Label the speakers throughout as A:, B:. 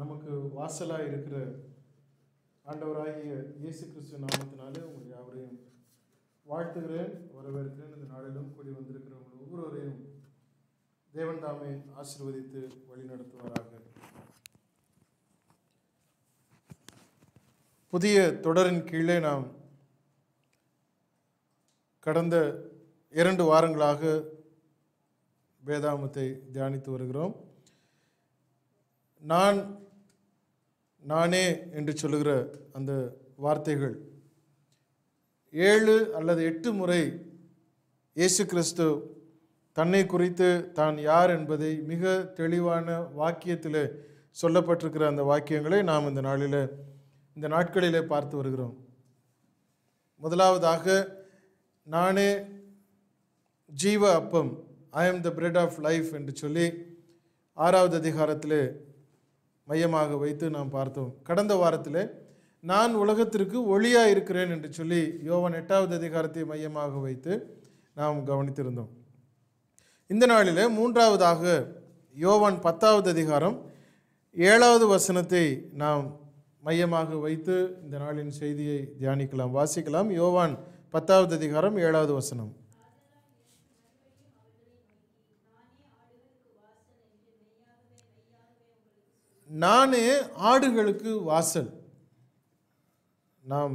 A: நமக்கு வாசலாக இருக்கிற ஆண்டவராகிய இயேசு கிறிஸ்து நாமத்தினாலே உங்கள் யாவரையும் வாழ்த்துகிறேன் வரவேற்கிறேன் இந்த நாளிலும் கூடி வந்திருக்கிற உங்கள் ஒவ்வொருவரையும் தேவன் தாமே ஆசிர்வதித்து வழிநடத்துவாராக புதிய தொடரின் கீழே நாம் கடந்த இரண்டு வாரங்களாக வேதாமத்தை தியானித்து வருகிறோம் நான் நானே என்று சொல்லுகிற அந்த வார்த்தைகள் ஏழு அல்லது எட்டு முறை இயேசு கிறிஸ்து தன்னை குறித்து தான் யார் என்பதை மிக தெளிவான வாக்கியத்தில் சொல்லப்பட்டிருக்கிற அந்த வாக்கியங்களை நாம் இந்த நாளில் இந்த நாட்களிலே பார்த்து வருகிறோம் முதலாவதாக நானே ஜீவ அப்பம் I am the bread of life என்று சொல்லி ஆறாவது அதிகாரத்தில் மையமாக வைத்து நாம் பார்த்தோம் கடந்த வாரத்தில் நான் உலகத்திற்கு ஒளியாக இருக்கிறேன் என்று சொல்லி யோவன் எட்டாவது அதிகாரத்தை மையமாக வைத்து நாம் கவனித்திருந்தோம் இந்த நாளில் மூன்றாவதாக யோவன் பத்தாவது அதிகாரம் ஏழாவது வசனத்தை நாம் மையமாக வைத்து இந்த நாளின் செய்தியை தியானிக்கலாம் வாசிக்கலாம் யோவான் பத்தாவது அதிகாரம் ஏழாவது வசனம் நானே ஆடுகளுக்கு வாசல் நாம்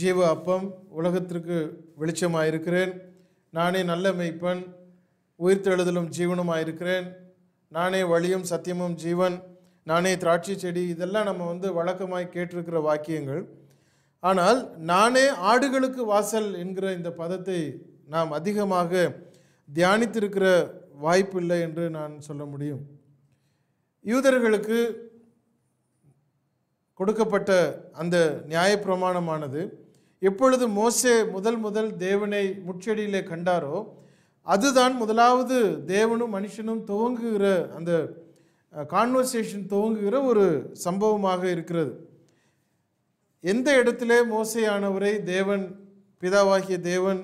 A: ஜீவ அப்பம் உலகத்திற்கு வெளிச்சமாக இருக்கிறேன் நானே நல்ல மெய்ப்பன் உயிர்த்தெழுதலும் ஜீவனுமாக இருக்கிறேன் நானே வழியும் சத்தியமும் ஜீவன் நானே திராட்சை செடி இதெல்லாம் நம்ம வந்து வழக்கமாய் கேட்டிருக்கிற வாக்கியங்கள் ஆனால் நானே ஆடுகளுக்கு வாசல் என்கிற இந்த பதத்தை நாம் அதிகமாக தியானித்திருக்கிற வாய்ப்பு இல்லை என்று நான் சொல்ல முடியும் யூதர்களுக்கு கொடுக்கப்பட்ட அந்த நியாயப்பிரமாணமானது எப்பொழுது மோசே முதல் முதல் தேவனை முச்செடியிலே கண்டாரோ அதுதான் முதலாவது தேவனும் மனுஷனும் துவங்குகிற அந்த கான்வர்சேஷன் துவங்குகிற ஒரு சம்பவமாக இருக்கிறது எந்த இடத்துல மோசையானவரை தேவன் பிதாவாகிய தேவன்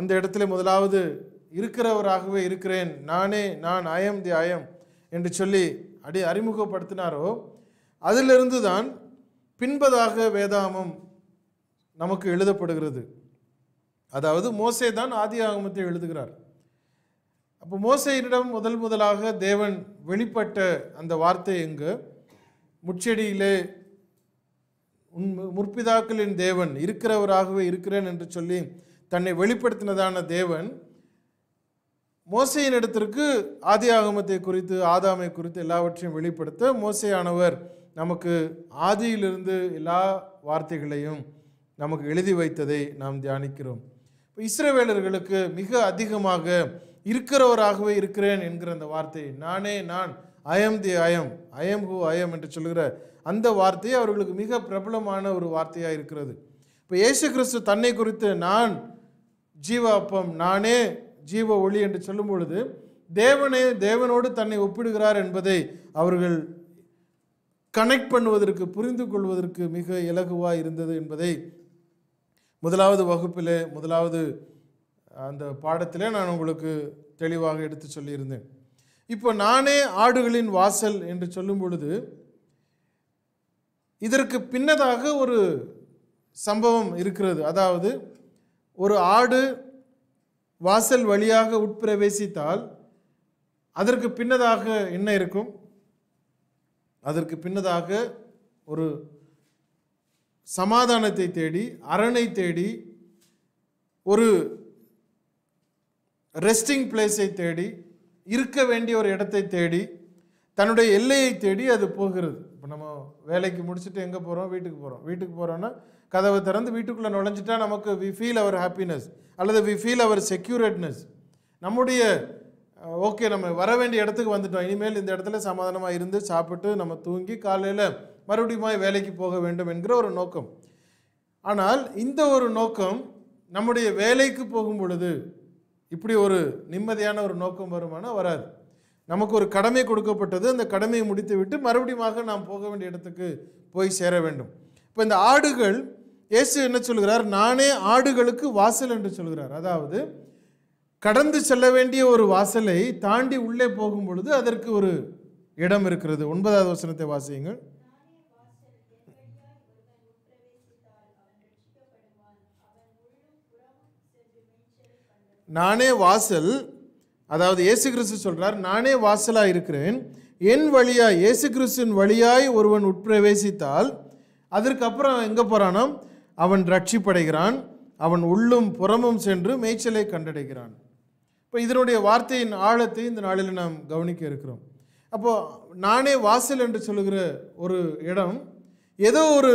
A: அந்த இடத்துல முதலாவது இருக்கிறவராகவே இருக்கிறேன் நானே நான் ஆயம் தி ஆயம் என்று சொல்லி அடி அறிமுகப்படுத்தினாரோ அதிலிருந்து தான் பின்பதாக வேதாமம் நமக்கு எழுதப்படுகிறது அதாவது மோசே தான் ஆதி ஆகமத்தை எழுதுகிறார் அப்போ மோசையினிடம் முதல் முதலாக தேவன் வெளிப்பட்ட அந்த வார்த்தை எங்கு முச்செடியிலே உன் முற்பிதாக்களின் தேவன் இருக்கிறவராகவே இருக்கிறேன் என்று சொல்லி தன்னை வெளிப்படுத்தினதான தேவன் மோசையின் இடத்திற்கு ஆதி ஆகமத்தை குறித்து ஆதாமை குறித்து எல்லாவற்றையும் வெளிப்படுத்த மோசையானவர் நமக்கு ஆதியிலிருந்து எல்லா வார்த்தைகளையும் நமக்கு எழுதி வைத்ததை நாம் தியானிக்கிறோம் இப்போ இஸ்ரவேலர்களுக்கு மிக அதிகமாக இருக்கிறவராகவே இருக்கிறேன் என்கிற அந்த வார்த்தை நானே நான் அயம் தி அயம் அயம் ஹூ அயம் என்று சொல்கிற அந்த வார்த்தை அவர்களுக்கு மிக பிரபலமான ஒரு வார்த்தையாக இருக்கிறது இப்போ இயேசு கிறிஸ்து தன்னை குறித்து நான் ஜீவாப்பம் நானே ஜீவ ஒளி என்று சொல்லும் பொழுது தேவனே தேவனோடு தன்னை ஒப்பிடுகிறார் என்பதை அவர்கள் கனெக்ட் பண்ணுவதற்கு புரிந்து கொள்வதற்கு மிக இலகுவாக இருந்தது என்பதை முதலாவது வகுப்பிலே முதலாவது அந்த பாடத்திலே நான் உங்களுக்கு தெளிவாக எடுத்து சொல்லியிருந்தேன் இப்போ நானே ஆடுகளின் வாசல் என்று சொல்லும் பொழுது இதற்கு பின்னதாக ஒரு சம்பவம் இருக்கிறது அதாவது ஒரு ஆடு வாசல் வழியாக உட்பிரவேசித்தால் அதற்கு பின்னதாக என்ன இருக்கும் அதற்கு பின்னதாக ஒரு சமாதானத்தை தேடி அரணை தேடி ஒரு ரெஸ்டிங் பிளேஸை தேடி இருக்க வேண்டிய ஒரு இடத்தை தேடி தன்னுடைய எல்லையை தேடி அது போகிறது இப்போ நம்ம வேலைக்கு முடிச்சுட்டு எங்கே போகிறோம் வீட்டுக்கு போகிறோம் வீட்டுக்கு போகிறோன்னா கதவை திறந்து வீட்டுக்குள்ளே நுழைஞ்சிட்டா நமக்கு வி ஃபீல் அவர் ஹாப்பினஸ் அல்லது வி ஃபீல் அவர் செக்யூரட்னஸ் நம்முடைய ஓகே நம்ம வர வேண்டிய இடத்துக்கு வந்துட்டோம் இனிமேல் இந்த இடத்துல சமாதானமாக இருந்து சாப்பிட்டு நம்ம தூங்கி காலையில் மறுபடியும் வேலைக்கு போக வேண்டும் என்கிற ஒரு நோக்கம் ஆனால் இந்த ஒரு நோக்கம் நம்முடைய வேலைக்கு போகும் பொழுது இப்படி ஒரு நிம்மதியான ஒரு நோக்கம் வருமானால் வராது நமக்கு ஒரு கடமை கொடுக்கப்பட்டது அந்த கடமையை முடித்து விட்டு மறுபடியும் நாம் போக வேண்டிய இடத்துக்கு போய் சேர வேண்டும் இப்போ இந்த ஆடுகள் இயேசு என்ன சொல்கிறார் நானே ஆடுகளுக்கு வாசல் என்று சொல்கிறார் அதாவது கடந்து செல்ல வேண்டிய ஒரு வாசலை தாண்டி உள்ளே போகும் பொழுது அதற்கு ஒரு இடம் இருக்கிறது ஒன்பதாவது வசனத்தை வாசியுங்கள் நானே வாசல் அதாவது இயேசு கிறிஸ்து சொல்கிறார் நானே வாசலாக இருக்கிறேன் என் வழியாய் இயேசு கிறிஸ்துவின் வழியாய் ஒருவன் உட்பிரவேசித்தால் அதற்கப்புறம் எங்கே போகிறானோ அவன் ரட்சிப்படைகிறான் அவன் உள்ளும் புறமும் சென்று மேய்ச்சலை கண்டடைகிறான் இப்போ இதனுடைய வார்த்தையின் ஆழத்தை இந்த நாளில் நாம் கவனிக்க இருக்கிறோம் அப்போது நானே வாசல் என்று சொல்லுகிற ஒரு இடம் ஏதோ ஒரு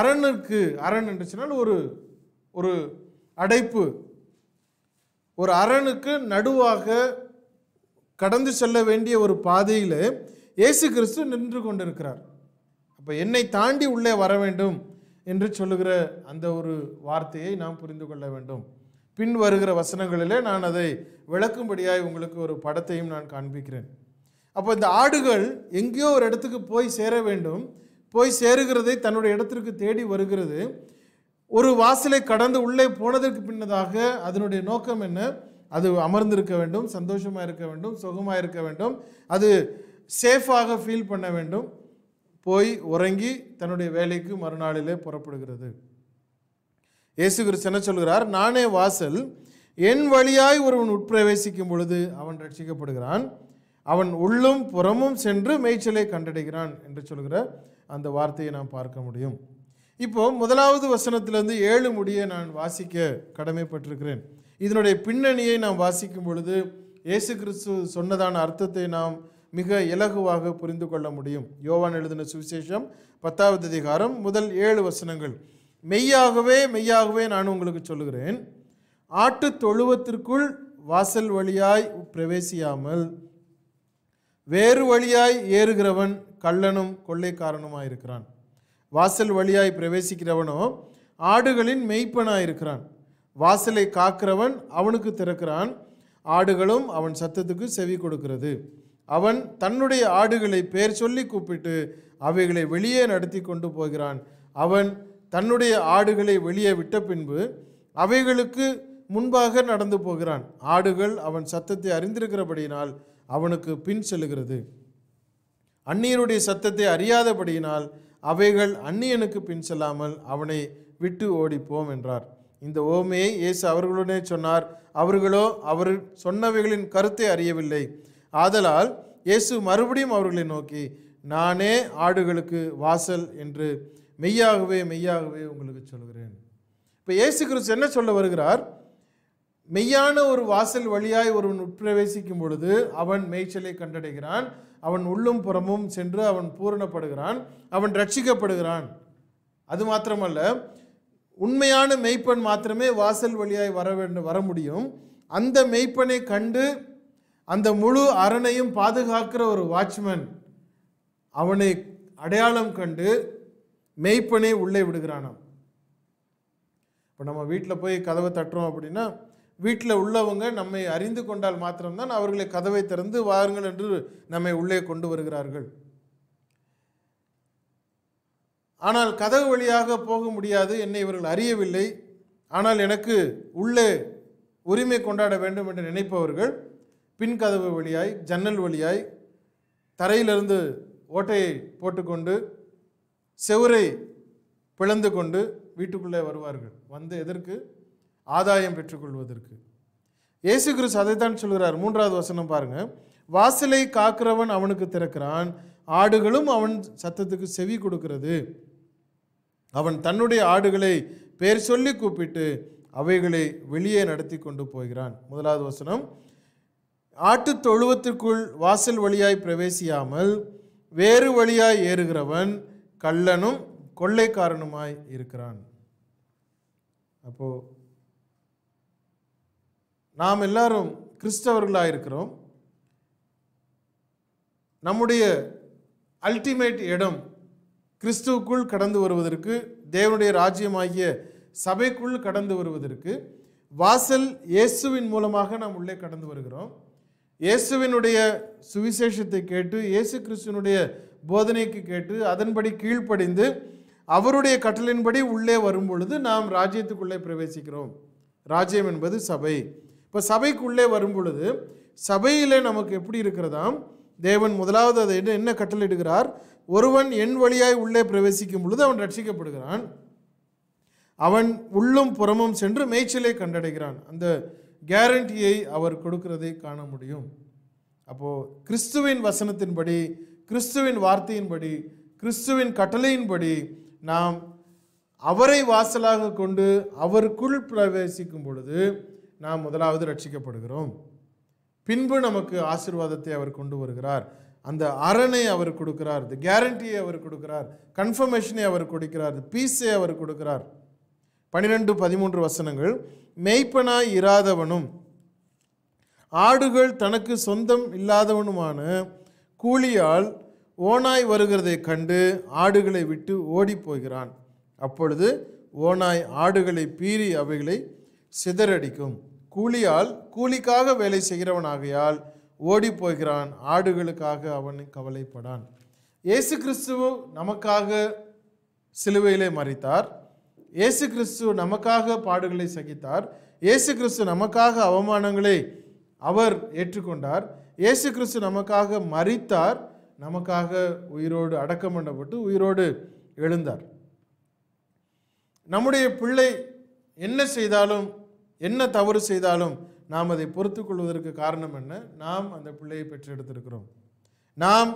A: அரணுக்கு அரண் என்று சொன்னால் ஒரு ஒரு அடைப்பு ஒரு அரணுக்கு நடுவாக கடந்து செல்ல வேண்டிய ஒரு பாதையில் இயேசு கிறிஸ்து நின்று கொண்டிருக்கிறார் அப்போ என்னை தாண்டி உள்ளே வர வேண்டும் என்று சொல்லுகிற அந்த ஒரு வார்த்தையை நாம் புரிந்து கொள்ள வேண்டும் பின் வருகிற வசனங்களிலே நான் அதை விளக்கும்படியாய் உங்களுக்கு ஒரு படத்தையும் நான் காண்பிக்கிறேன் அப்போ இந்த ஆடுகள் எங்கேயோ ஒரு இடத்துக்கு போய் சேர வேண்டும் போய் சேருகிறதை தன்னுடைய இடத்திற்கு தேடி வருகிறது ஒரு வாசலை கடந்து உள்ளே போனதற்கு பின்னதாக அதனுடைய நோக்கம் என்ன அது அமர்ந்திருக்க வேண்டும் சந்தோஷமாக இருக்க வேண்டும் சுகமாக இருக்க வேண்டும் அது சேஃபாக ஃபீல் பண்ண வேண்டும் போய் உறங்கி தன்னுடைய வேலைக்கு மறுநாளிலே புறப்படுகிறது இயேசு கிறிஸ்து என்ன சொல்கிறார் நானே வாசல் என் வழியாய் ஒருவன் உட்பிரவேசிக்கும் பொழுது அவன் ரட்சிக்கப்படுகிறான் அவன் உள்ளும் புறமும் சென்று மேய்ச்சலை கண்டடைகிறான் என்று சொல்கிற அந்த வார்த்தையை நாம் பார்க்க முடியும் இப்போ முதலாவது வசனத்திலிருந்து ஏழு முடியை நான் வாசிக்க கடமைப்பட்டிருக்கிறேன் இதனுடைய பின்னணியை நாம் வாசிக்கும் பொழுது இயேசு கிறிஸ்து சொன்னதான அர்த்தத்தை நாம் மிக இலகுவாக புரிந்து கொள்ள முடியும் யோவான் எழுதின சுவிசேஷம் பத்தாவது அதிகாரம் முதல் ஏழு வசனங்கள் மெய்யாகவே மெய்யாகவே நான் உங்களுக்கு சொல்லுகிறேன் ஆட்டு தொழுவத்திற்குள் வாசல் வழியாய் பிரவேசியாமல் வேறு வழியாய் ஏறுகிறவன் கள்ளனும் கொள்ளைக்காரனுமாயிருக்கிறான் வாசல் வழியாய் பிரவேசிக்கிறவனோ ஆடுகளின் மெய்ப்பனாக இருக்கிறான் வாசலை காக்கிறவன் அவனுக்கு திறக்கிறான் ஆடுகளும் அவன் சத்தத்துக்கு செவி கொடுக்கிறது அவன் தன்னுடைய ஆடுகளை பெயர் சொல்லி கூப்பிட்டு அவைகளை வெளியே நடத்தி கொண்டு போகிறான் அவன் தன்னுடைய ஆடுகளை வெளியே விட்ட பின்பு அவைகளுக்கு முன்பாக நடந்து போகிறான் ஆடுகள் அவன் சத்தத்தை அறிந்திருக்கிறபடியினால் அவனுக்கு பின் செல்கிறது அந்நியனுடைய சத்தத்தை அறியாதபடியினால் அவைகள் அந்நியனுக்கு பின் செல்லாமல் அவனை விட்டு ஓடிப்போம் என்றார் இந்த ஓமையை இயேசு அவர்களுடனே சொன்னார் அவர்களோ அவர் சொன்னவைகளின் கருத்தை அறியவில்லை ஆதலால் இயேசு மறுபடியும் அவர்களை நோக்கி நானே ஆடுகளுக்கு வாசல் என்று மெய்யாகவே மெய்யாகவே உங்களுக்கு சொல்கிறேன் இப்போ இயேசு கிறிஸ்து என்ன சொல்ல வருகிறார் மெய்யான ஒரு வாசல் வழியாய் ஒருவன் உட்பிரவேசிக்கும் பொழுது அவன் மேய்ச்சலை கண்டடைகிறான் அவன் உள்ளும் புறமும் சென்று அவன் பூரணப்படுகிறான் அவன் ரட்சிக்கப்படுகிறான் அது மாத்திரமல்ல உண்மையான மெய்ப்பன் மாத்திரமே வாசல் வழியாய் வர வேண்டும் வர முடியும் அந்த மெய்ப்பனை கண்டு அந்த முழு அரணையும் பாதுகாக்கிற ஒரு வாட்ச்மேன் அவனை அடையாளம் கண்டு மெய்ப்பனே உள்ளே விடுகிறானாம் இப்போ நம்ம வீட்டில் போய் கதவை தட்டுறோம் அப்படின்னா வீட்டில் உள்ளவங்க நம்மை அறிந்து கொண்டால் மாத்திரம்தான் அவர்களை கதவை திறந்து வாருங்கள் என்று நம்மை உள்ளே கொண்டு வருகிறார்கள் ஆனால் கதவு வழியாக போக முடியாது என்னை இவர்கள் அறியவில்லை ஆனால் எனக்கு உள்ளே உரிமை கொண்டாட வேண்டும் என்று நினைப்பவர்கள் பின் கதவு வழியாய் ஜன்னல் வழியாய் தரையிலிருந்து ஓட்டையை போட்டுக்கொண்டு செவரை பிளந்து கொண்டு வீட்டுக்குள்ளே வருவார்கள் வந்து எதற்கு ஆதாயம் பெற்றுக்கொள்வதற்கு இயேசு கிறிஸ்து அதைத்தான் சொல்கிறார் மூன்றாவது வசனம் பாருங்கள் வாசலை காக்கிறவன் அவனுக்கு திறக்கிறான் ஆடுகளும் அவன் சத்தத்துக்கு செவி கொடுக்கிறது அவன் தன்னுடைய ஆடுகளை பேர் சொல்லி கூப்பிட்டு அவைகளை வெளியே நடத்தி கொண்டு போகிறான் முதலாவது வசனம் ஆட்டு தொழுவத்திற்குள் வாசல் வழியாய் பிரவேசியாமல் வேறு வழியாய் ஏறுகிறவன் கள்ளனும் கொள்ளைக்காரனுமாய் இருக்கிறான் அப்போ நாம் எல்லாரும் கிறிஸ்தவர்களாக இருக்கிறோம் நம்முடைய அல்டிமேட் இடம் கிறிஸ்துவுக்குள் கடந்து வருவதற்கு தேவனுடைய ராஜ்யமாகிய சபைக்குள் கடந்து வருவதற்கு வாசல் இயேசுவின் மூலமாக நாம் உள்ளே கடந்து வருகிறோம் இயேசுவினுடைய சுவிசேஷத்தை கேட்டு இயேசு கிறிஸ்துவனுடைய போதனைக்கு கேட்டு அதன்படி கீழ்ப்படிந்து அவருடைய கட்டளின்படி உள்ளே வரும் பொழுது நாம் ராஜ்யத்துக்குள்ளே பிரவேசிக்கிறோம் ராஜ்யம் என்பது சபை இப்போ சபைக்குள்ளே வரும் பொழுது சபையில் நமக்கு எப்படி இருக்கிறதாம் தேவன் முதலாவது அதை என்ன என்ன கட்டளிடுகிறார் ஒருவன் என் வழியாய் உள்ளே பிரவேசிக்கும் பொழுது அவன் ரட்சிக்கப்படுகிறான் அவன் உள்ளும் புறமும் சென்று மேய்ச்சலை கண்டடைகிறான் அந்த கேரண்டியை அவர் கொடுக்கிறதை காண முடியும் அப்போது கிறிஸ்துவின் வசனத்தின்படி கிறிஸ்துவின் வார்த்தையின்படி கிறிஸ்துவின் கட்டளையின்படி நாம் அவரை வாசலாக கொண்டு அவருக்குள் பிரவேசிக்கும் பொழுது நாம் முதலாவது ரட்சிக்கப்படுகிறோம் பின்பு நமக்கு ஆசிர்வாதத்தை அவர் கொண்டு வருகிறார் அந்த அரணை அவர் கொடுக்கிறார் கேரண்டியை அவர் கொடுக்கிறார் கன்ஃபர்மேஷனை அவர் கொடுக்கிறார் பீஸை அவர் கொடுக்கிறார் பன்னிரெண்டு பதிமூன்று வசனங்கள் மெய்ப்பனாய் இராதவனும் ஆடுகள் தனக்கு சொந்தம் இல்லாதவனுமான கூலியால் ஓனாய் வருகிறதை கண்டு ஆடுகளை விட்டு ஓடி போகிறான் அப்பொழுது ஓனாய் ஆடுகளை பீறி அவைகளை சிதறடிக்கும் கூலியால் கூலிக்காக வேலை செய்கிறவனாகையால் ஓடி போகிறான் ஆடுகளுக்காக அவன் கவலைப்படான் இயேசு கிறிஸ்துவ நமக்காக சிலுவையிலே மறித்தார் இயேசு கிறிஸ்து நமக்காக பாடுகளை சகித்தார் இயேசு கிறிஸ்து நமக்காக அவமானங்களை அவர் ஏற்றுக்கொண்டார் இயேசு கிறிஸ்து நமக்காக மறித்தார் நமக்காக உயிரோடு அடக்கம் பண்ணப்பட்டு உயிரோடு எழுந்தார் நம்முடைய பிள்ளை என்ன செய்தாலும் என்ன தவறு செய்தாலும் நாம் அதை பொறுத்து கொள்வதற்கு காரணம் என்ன நாம் அந்த பிள்ளையை பெற்றெடுத்திருக்கிறோம் நாம்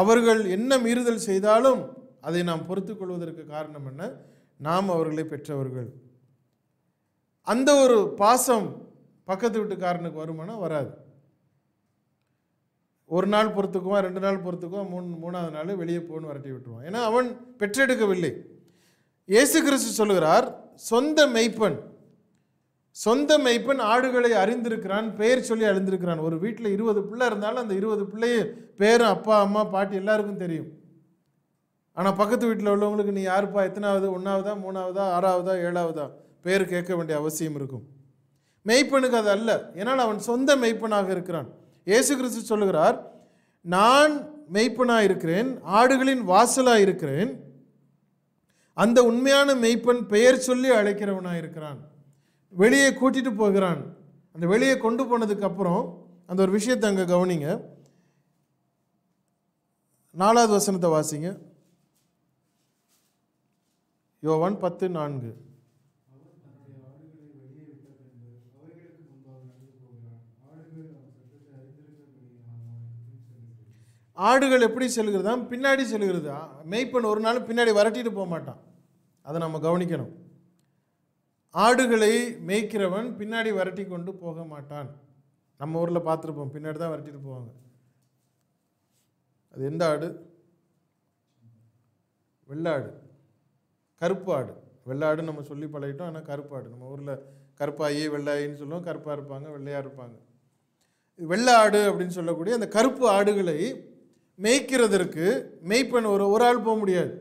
A: அவர்கள் என்ன மீறுதல் செய்தாலும் அதை நாம் பொறுத்து கொள்வதற்கு காரணம் என்ன நாம் அவர்களை பெற்றவர்கள் அந்த ஒரு பாசம் பக்கத்து வீட்டுக்காரனுக்கு வருமானம் வராது ஒரு நாள் பொறுத்துக்குவோம் ரெண்டு நாள் பொறுத்துக்குவோம் மூணு மூணாவது நாள் வெளியே போன்னு வரட்டி விட்டுருவான் ஏன்னா அவன் பெற்றெடுக்கவில்லை இயேசு கிறிஸ்து சொல்கிறார் சொந்த மெய்ப்பன் சொந்த மெய்ப்பன் ஆடுகளை அறிந்திருக்கிறான் பெயர் சொல்லி அறிந்திருக்கிறான் ஒரு வீட்டில் இருபது பிள்ளை இருந்தாலும் அந்த இருபது பிள்ளையும் பேரும் அப்பா அம்மா பாட்டி எல்லாருக்கும் தெரியும் ஆனால் பக்கத்து வீட்டில் உள்ளவங்களுக்கு நீ யாருப்பா எத்தனாவது ஒன்றாவதா மூணாவதா ஆறாவதா ஏழாவதா பேர் கேட்க வேண்டிய அவசியம் இருக்கும் மெய்ப்பனுக்கு அது அல்ல ஏன்னால் அவன் சொந்த மெய்ப்பனாக இருக்கிறான் ஏசு கிறிஸ்து சொல்லுகிறார் நான் மெய்ப்பனாக இருக்கிறேன் ஆடுகளின் வாசலாக இருக்கிறேன் அந்த உண்மையான மெய்ப்பன் பெயர் சொல்லி அழைக்கிறவனாக இருக்கிறான் வெளியே கூட்டிகிட்டு போகிறான் அந்த வெளியே கொண்டு போனதுக்கு அப்புறம் அந்த ஒரு விஷயத்தை அங்கே கவனிங்க நாலாவது வசனத்தை வாசிங்க யோவான் பத்து நான்கு ஆடுகள் எப்படி செல்கிறதா பின்னாடி செல்கிறதா மெய்ப்பன் ஒரு நாள் பின்னாடி வரட்டிட்டு போக மாட்டான் அதை நம்ம கவனிக்கணும் ஆடுகளை மேய்க்கிறவன் பின்னாடி வரட்டி கொண்டு போக மாட்டான் நம்ம ஊரில் பார்த்துருப்போம் பின்னாடி தான் வரட்டிட்டு போவாங்க அது எந்த ஆடு வெள்ளாடு கருப்பு ஆடு வெள்ளாடுன்னு நம்ம சொல்லி பழகிட்டோம் ஆனால் கருப்பாடு நம்ம ஊரில் கருப்பாயி வெள்ளாயின்னு சொல்லுவோம் கருப்பாக இருப்பாங்க வெள்ளையாக இருப்பாங்க வெள்ளை ஆடு அப்படின்னு சொல்லக்கூடிய அந்த கருப்பு ஆடுகளை மேய்க்கிறதற்கு மெய்ப்பன் ஒரு ஒரு ஆள் போக முடியாது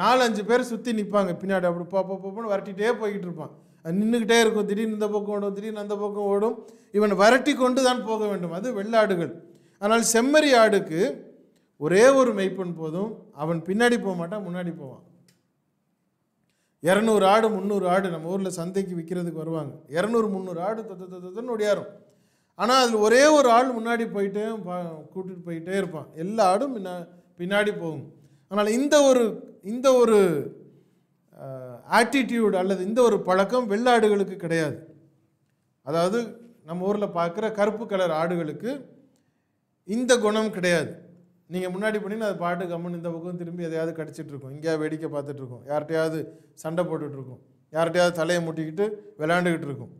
A: நாலஞ்சு பேர் சுற்றி நிற்பாங்க பின்னாடி அப்படி பாப்பா போப்போன்னு வரட்டிகிட்டே போய்கிட்டு இருப்பான் அது நின்றுக்கிட்டே இருக்கும் திடீர்னு இந்த பக்கம் ஓடும் திடீர்னு அந்த பக்கம் ஓடும் இவன் வரட்டி கொண்டு தான் போக வேண்டும் அது வெள்ளாடுகள் ஆனால் செம்மறி ஆடுக்கு ஒரே ஒரு மெய்ப்பெண் போதும் அவன் பின்னாடி போக மாட்டான் முன்னாடி போவான் இரநூறு ஆடு முந்நூறு ஆடு நம்ம ஊரில் சந்தைக்கு விற்கிறதுக்கு வருவாங்க இரநூறு முந்நூறு ஆடு தத்து தத்துன்னு ஒடியாரும் ஆனால் அதில் ஒரே ஒரு ஆள் முன்னாடி போயிட்டே கூட்டிகிட்டு போயிட்டே இருப்பான் எல்லா ஆடும் பின்னா பின்னாடி போகும் ஆனால் இந்த ஒரு இந்த ஒரு ஆட்டிடியூட் அல்லது இந்த ஒரு பழக்கம் வெள்ளாடுகளுக்கு கிடையாது அதாவது நம்ம ஊரில் பார்க்குற கருப்பு கலர் ஆடுகளுக்கு இந்த குணம் கிடையாது நீங்கள் முன்னாடி பண்ணி அது பாட்டு கம்மன் இந்த பக்கம் திரும்பி எதையாவது கடிச்சிட்டு இருக்கும் இங்கேயா வேடிக்கை பார்த்துட்ருக்கோம் யார்கிட்டையாவது சண்டை போட்டுட்ருக்கோம் யார்கிட்டையாவது தலையை முட்டிக்கிட்டு விளையாண்டுக்கிட்டு இருக்கும்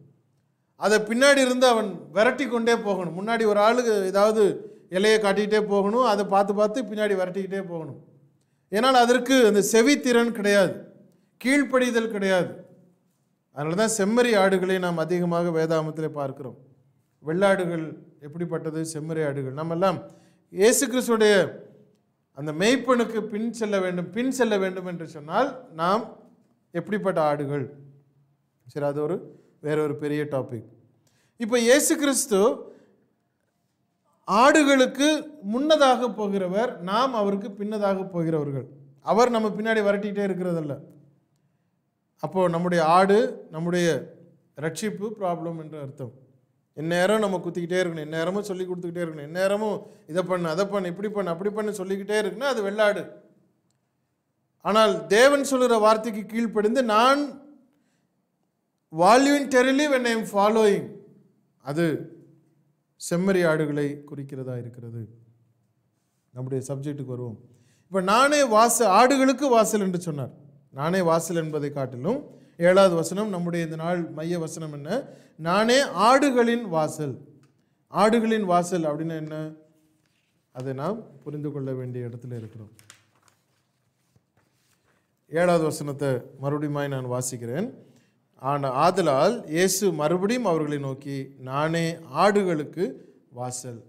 A: அதை பின்னாடி இருந்து அவன் விரட்டி கொண்டே போகணும் முன்னாடி ஒரு ஆளுக்கு ஏதாவது இலையை காட்டிக்கிட்டே போகணும் அதை பார்த்து பார்த்து பின்னாடி விரட்டிக்கிட்டே போகணும் ஏன்னால் அதற்கு அந்த செவித்திறன் கிடையாது கீழ்ப்படிதல் கிடையாது அதனால தான் செம்மறி ஆடுகளை நாம் அதிகமாக வேதாமத்தில் பார்க்குறோம் வெள்ளாடுகள் எப்படிப்பட்டது செம்மறி ஆடுகள் நம்ம எல்லாம் இயேசு கிறிஸ்துடைய அந்த மெய்ப்பனுக்கு பின் செல்ல வேண்டும் பின் செல்ல வேண்டும் என்று சொன்னால் நாம் எப்படிப்பட்ட ஆடுகள் சரி அது ஒரு வேற ஒரு பெரிய டாபிக் இப்போ இயேசு கிறிஸ்து ஆடுகளுக்கு முன்னதாக போகிறவர் நாம் அவருக்கு பின்னதாக போகிறவர்கள் அவர் நம்ம பின்னாடி வரட்டிகிட்டே இருக்கிறதல்ல அப்போது நம்முடைய ஆடு நம்முடைய ரட்சிப்பு ப்ராப்ளம் என்று அர்த்தம் எந்நேரம் நம்ம குத்திக்கிட்டே இருக்கணும் எந்நேரமும் சொல்லி கொடுத்துக்கிட்டே இருக்கணும் எந்நேரமும் இதை பண்ணு அதை பண்ணு இப்படி பண்ணு அப்படி பண்ணு சொல்லிக்கிட்டே இருக்குன்னா அது வெள்ளாடு ஆனால் தேவன் சொல்கிற வார்த்தைக்கு கீழ்ப்படிந்து நான் voluntarily when am following அது செம்மறி ஆடுகளை குறிக்கிறதா இருக்கிறது நம்முடைய சப்ஜெக்ட்டுக்கு வருவோம் இப்போ நானே வாசல் ஆடுகளுக்கு வாசல் என்று சொன்னார் நானே வாசல் என்பதை காட்டிலும் ஏழாவது வசனம் நம்முடைய இந்த நாள் மைய வசனம் என்ன நானே ஆடுகளின் வாசல் ஆடுகளின் வாசல் அப்படின்னு என்ன அதை நாம் புரிந்து கொள்ள வேண்டிய இடத்துல இருக்கிறோம் ஏழாவது வசனத்தை மறுபடியுமாய் நான் வாசிக்கிறேன் ஆனால் ஆதலால் இயேசு மறுபடியும் அவர்களை நோக்கி நானே ஆடுகளுக்கு வாசல்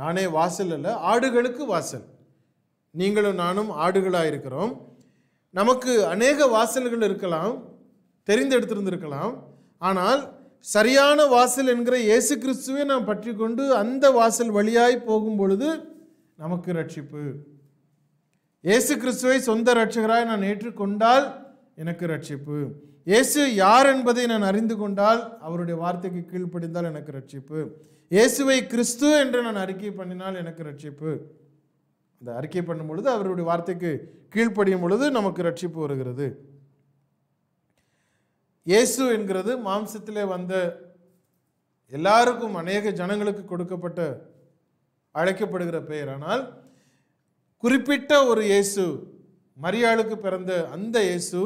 A: நானே வாசல் அல்ல ஆடுகளுக்கு வாசல் நீங்களும் நானும் ஆடுகளாக இருக்கிறோம் நமக்கு அநேக வாசல்கள் இருக்கலாம் தெரிந்தெடுத்திருந்திருக்கலாம் ஆனால் சரியான வாசல் என்கிற இயேசு கிறிஸ்துவை நாம் பற்றி கொண்டு அந்த வாசல் வழியாய் போகும் பொழுது நமக்கு ரட்சிப்பு இயேசு கிறிஸ்துவை சொந்த ரட்சகராய் நான் ஏற்றுக்கொண்டால் எனக்கு ரட்சிப்பு இயேசு யார் என்பதை நான் அறிந்து கொண்டால் அவருடைய வார்த்தைக்கு கீழ்ப்படிந்தால் எனக்கு ரட்சிப்பு இயேசுவை கிறிஸ்து என்று நான் அறிக்கை பண்ணினால் எனக்கு ரட்சிப்பு அந்த அறிக்கை பண்ணும் பொழுது அவருடைய வார்த்தைக்கு கீழ்ப்படியும் பொழுது நமக்கு ரட்சிப்பு வருகிறது இயேசு என்கிறது மாம்சத்திலே வந்த எல்லாருக்கும் அநேக ஜனங்களுக்கு கொடுக்கப்பட்ட அழைக்கப்படுகிற பெயர் ஆனால் குறிப்பிட்ட ஒரு இயேசு மரியாளுக்கு பிறந்த அந்த இயேசு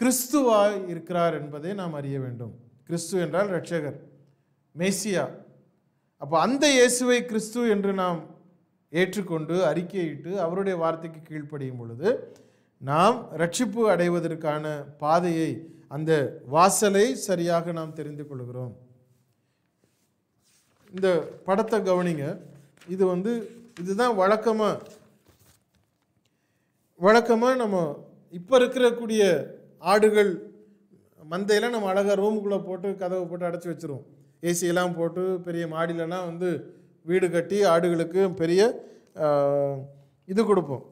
A: கிறிஸ்துவாய் இருக்கிறார் என்பதை நாம் அறிய வேண்டும் கிறிஸ்து என்றால் ரட்சகர் மேசியா அப்போ அந்த இயேசுவை கிறிஸ்து என்று நாம் ஏற்றுக்கொண்டு அறிக்கையிட்டு அவருடைய வார்த்தைக்கு கீழ்ப்படியும் பொழுது நாம் ரட்சிப்பு அடைவதற்கான பாதையை அந்த வாசலை சரியாக நாம் தெரிந்து கொள்கிறோம் இந்த படத்தை கவனிங்க இது வந்து இதுதான் வழக்கமாக வழக்கமாக நம்ம இப்போ இருக்கிறக்கூடிய ஆடுகள் மந்தையில் நம்ம அழகாக ரூமுக்குள்ளே போட்டு கதவை போட்டு அடைச்சி வச்சுருவோம் ஏசியெல்லாம் போட்டு பெரிய மாடிலெலாம் வந்து வீடு கட்டி ஆடுகளுக்கு பெரிய இது கொடுப்போம்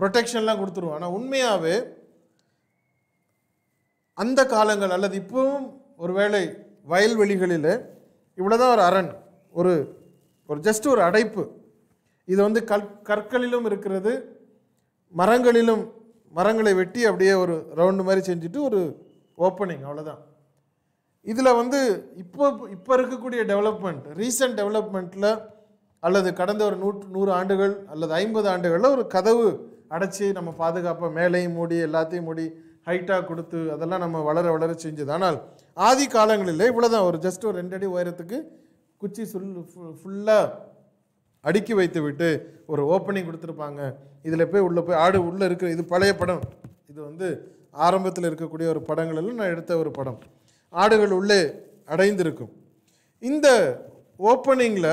A: ப்ரொடெக்ஷன்லாம் கொடுத்துருவோம் ஆனால் உண்மையாகவே அந்த காலங்கள் அல்லது இப்பவும் ஒருவேளை வயல்வெளிகளில் இவ்வளோதான் ஒரு அரண் ஒரு ஒரு ஜஸ்ட் ஒரு அடைப்பு இது வந்து கல் கற்களிலும் இருக்கிறது மரங்களிலும் மரங்களை வெட்டி அப்படியே ஒரு ரவுண்டு மாதிரி செஞ்சுட்டு ஒரு ஓப்பனிங் அவ்வளோதான் இதில் வந்து இப்போ இப்போ இருக்கக்கூடிய டெவலப்மெண்ட் ரீசன்ட் டெவலப்மெண்ட்டில் அல்லது கடந்த ஒரு நூற்று நூறு ஆண்டுகள் அல்லது ஐம்பது ஆண்டுகளில் ஒரு கதவு அடைச்சி நம்ம பாதுகாப்பாக மேலையும் மூடி எல்லாத்தையும் மூடி ஹைட்டாக கொடுத்து அதெல்லாம் நம்ம வளர வளர செஞ்சது ஆனால் ஆதி காலங்களில் இவ்வளோதான் ஒரு ஜஸ்ட் ஒரு ரெண்டு அடி உயரத்துக்கு குச்சி சுல் ஃபுல்லாக அடுக்கி வைத்து விட்டு ஒரு ஓப்பனிங் கொடுத்துருப்பாங்க இதில் போய் உள்ளே போய் ஆடு உள்ளே இருக்கிற இது பழைய படம் இது வந்து ஆரம்பத்தில் இருக்கக்கூடிய ஒரு படங்களில் நான் எடுத்த ஒரு படம் ஆடுகள் உள்ளே அடைந்திருக்கும் இந்த ஓப்பனிங்கில்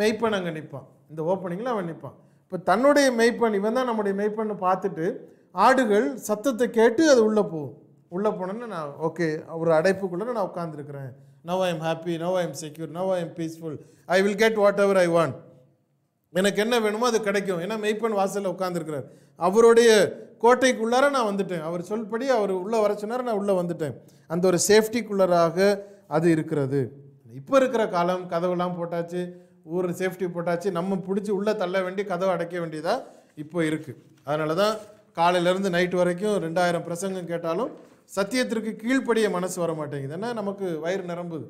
A: மெய்ப்பன் அங்கே நிற்பான் இந்த ஓப்பனிங்கில் அவன் நிற்பான் இப்போ தன்னுடைய மெய்ப்பன் இவன் தான் நம்முடைய மெய்ப்பன்னு பார்த்துட்டு ஆடுகள் சத்தத்தை கேட்டு அது உள்ளே போகும் உள்ளே போனேன்னா நான் ஓகே ஒரு அடைப்புக்குள்ள நான் உட்காந்துருக்குறேன் now I am happy now I am secure now I am peaceful I will get whatever I want எனக்கு என்ன வேணுமோ அது கிடைக்கும் ஏன்னா மெய்ப்பன் வாசலில் உட்காந்துருக்கிறார் அவருடைய கோட்டைக்குள்ளார நான் வந்துட்டேன் அவர் சொல்படி அவர் உள்ளே வர சொன்னார் நான் உள்ளே வந்துட்டேன் அந்த ஒரு சேஃப்டிக்குள்ளராக அது இருக்கிறது இப்போ இருக்கிற காலம் கதவுலாம் போட்டாச்சு ஊர் சேஃப்டி போட்டாச்சு நம்ம பிடிச்சி உள்ளே தள்ள வேண்டி கதவை அடைக்க வேண்டியதாக இப்போ இருக்குது அதனால தான் காலையிலேருந்து நைட் வரைக்கும் ரெண்டாயிரம் பிரசங்கம் கேட்டாலும் சத்தியத்திற்கு கீழ்ப்படிய மனசு வர மாட்டேங்குது ஏன்னா நமக்கு வயிறு நிரம்புது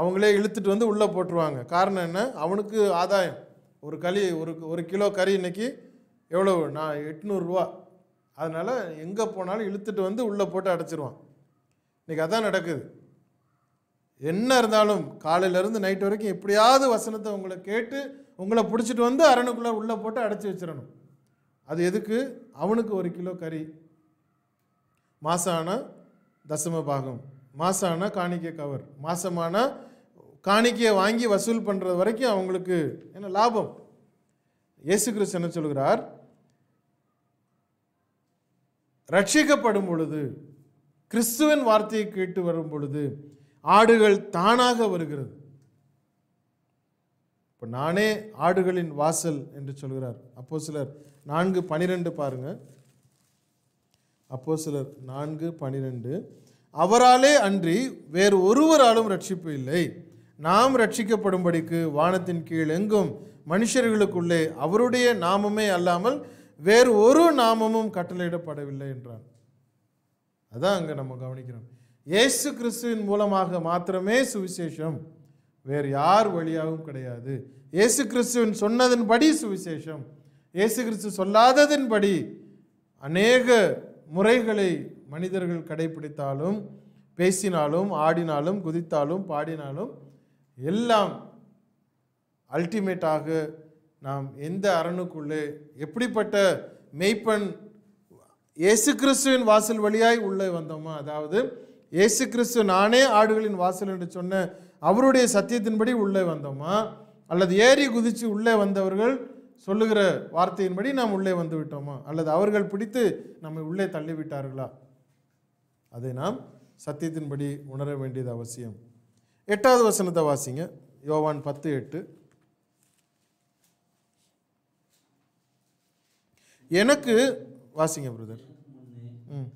A: அவங்களே இழுத்துட்டு வந்து உள்ளே போட்டுருவாங்க காரணம் என்ன அவனுக்கு ஆதாயம் ஒரு களி ஒரு ஒரு கிலோ கறி இன்னைக்கு எவ்வளோ நான் எட்நூறுரூவா அதனால் எங்கே போனாலும் இழுத்துட்டு வந்து உள்ளே போட்டு அடைச்சிருவான் இன்றைக்கி அதான் நடக்குது என்ன இருந்தாலும் காலையிலேருந்து நைட் வரைக்கும் எப்படியாவது வசனத்தை உங்களை கேட்டு உங்களை பிடிச்சிட்டு வந்து அரணுக்குள்ளே உள்ளே போட்டு அடைச்சி வச்சிடணும் அது எதுக்கு அவனுக்கு ஒரு கிலோ கறி மாசான தசம பாகம் மாசான காணிக்கை கவர் மாசமான காணிக்கையை வாங்கி வசூல் பண்ணுறது வரைக்கும் அவங்களுக்கு என்ன லாபம் இயேசு கிறிஸ்து என்ன சொல்கிறார் ரட்சிக்கப்படும் பொழுது கிறிஸ்துவின் வார்த்தையை கேட்டு வரும் பொழுது ஆடுகள் தானாக வருகிறது இப்போ நானே ஆடுகளின் வாசல் என்று சொல்கிறார் அப்போ சிலர் நான்கு பனிரெண்டு பாருங்கள் அப்போ சிலர் நான்கு பனிரெண்டு அவராலே அன்றி வேறு ஒருவராலும் ரட்சிப்பு இல்லை நாம் ரட்சிக்கப்படும்படிக்கு வானத்தின் கீழ் எங்கும் மனுஷர்களுக்குள்ளே அவருடைய நாமமே அல்லாமல் வேறு ஒரு நாமமும் கட்டளையிடப்படவில்லை என்றான் அதான் அங்கே நம்ம கவனிக்கிறோம் இயேசு கிறிஸ்துவின் மூலமாக மாத்திரமே சுவிசேஷம் வேறு யார் வழியாகவும் கிடையாது இயேசு கிறிஸ்துவின் சொன்னதன்படி சுவிசேஷம் இயேசு கிறிஸ்து சொல்லாததின்படி அநேக முறைகளை மனிதர்கள் கடைபிடித்தாலும் பேசினாலும் ஆடினாலும் குதித்தாலும் பாடினாலும் எல்லாம் அல்டிமேட்டாக நாம் எந்த அரணுக்குள்ளே எப்படிப்பட்ட மெய்ப்பன் இயேசு கிறிஸ்துவின் வாசல் வழியாய் உள்ளே வந்தோமோ அதாவது இயேசு கிறிஸ்து நானே ஆடுகளின் வாசல் என்று சொன்ன அவருடைய சத்தியத்தின்படி உள்ளே வந்தோமா அல்லது ஏறி குதித்து உள்ளே வந்தவர்கள் சொல்லுகிற வார்த்தையின்படி நாம் உள்ளே வந்து விட்டோமா அல்லது அவர்கள் பிடித்து நம்மை உள்ளே தள்ளிவிட்டார்களா அதை நாம் சத்தியத்தின்படி உணர வேண்டியது அவசியம் எட்டாவது வசனத்தை வாசிங்க யோவான் பத்து எட்டு எனக்கு வாசிங்க பிரதர் ம்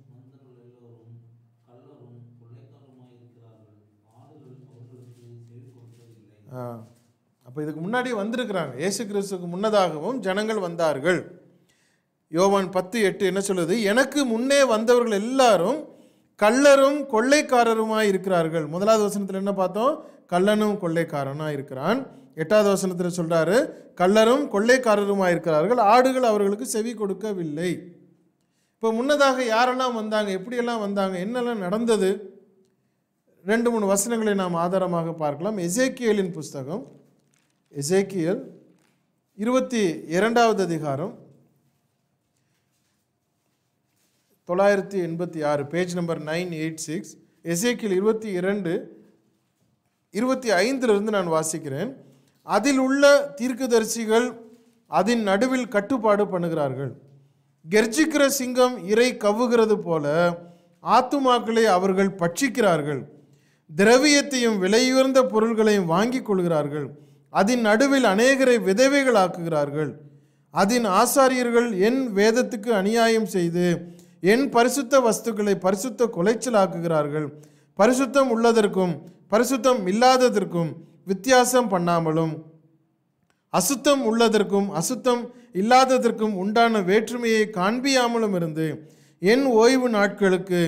A: ஆ அப்போ இதுக்கு முன்னாடி வந்திருக்கிறாங்க இயேசு கிறிஸ்துக்கு முன்னதாகவும் ஜனங்கள் வந்தார்கள் யோவான் பத்து எட்டு என்ன சொல்லுது எனக்கு முன்னே வந்தவர்கள் எல்லாரும் கள்ளரும் கொள்ளைக்காரருமாய் இருக்கிறார்கள் முதலாவது வசனத்தில் என்ன பார்த்தோம் கள்ளனும் கொள்ளைக்காரனாக இருக்கிறான் எட்டாவது வசனத்தில் சொல்கிறாரு கள்ளரும் கொள்ளைக்காரருமாய் இருக்கிறார்கள் ஆடுகள் அவர்களுக்கு செவி கொடுக்கவில்லை இப்போ முன்னதாக யாரெல்லாம் வந்தாங்க எப்படியெல்லாம் வந்தாங்க என்னெல்லாம் நடந்தது ரெண்டு மூணு வசனங்களை நாம் ஆதாரமாக பார்க்கலாம் எசேக்கியலின் புஸ்தகம் எசேக்கியல் இருபத்தி இரண்டாவது அதிகாரம் தொள்ளாயிரத்தி எண்பத்தி ஆறு page number nine eight six எசேக்கியல் இருபத்தி இரண்டு இருபத்தி ஐந்திலிருந்து நான் வாசிக்கிறேன் அதில் உள்ள தீர்க்குதரிசிகள் அதன் நடுவில் கட்டுப்பாடு பண்ணுகிறார்கள் கெர்ஜிக்கிற சிங்கம் இறை கவ்வுகிறது போல ஆத்துமாக்களை அவர்கள் பட்சிக்கிறார்கள் திரவியத்தையும் விலையுயர்ந்த பொருள்களையும் வாங்கி கொள்கிறார்கள் அதன் நடுவில் அநேகரை விதவைகளாக்குகிறார்கள் அதன் ஆசாரியர்கள் என் வேதத்துக்கு அநியாயம் செய்து என் பரிசுத்த வஸ்துக்களை பரிசுத்த கொலைச்சலாக்குகிறார்கள் பரிசுத்தம் உள்ளதற்கும் பரிசுத்தம் இல்லாததற்கும் வித்தியாசம் பண்ணாமலும் அசுத்தம் உள்ளதற்கும் அசுத்தம் இல்லாததற்கும் உண்டான வேற்றுமையை காண்பியாமலும் இருந்து என் ஓய்வு நாட்களுக்கு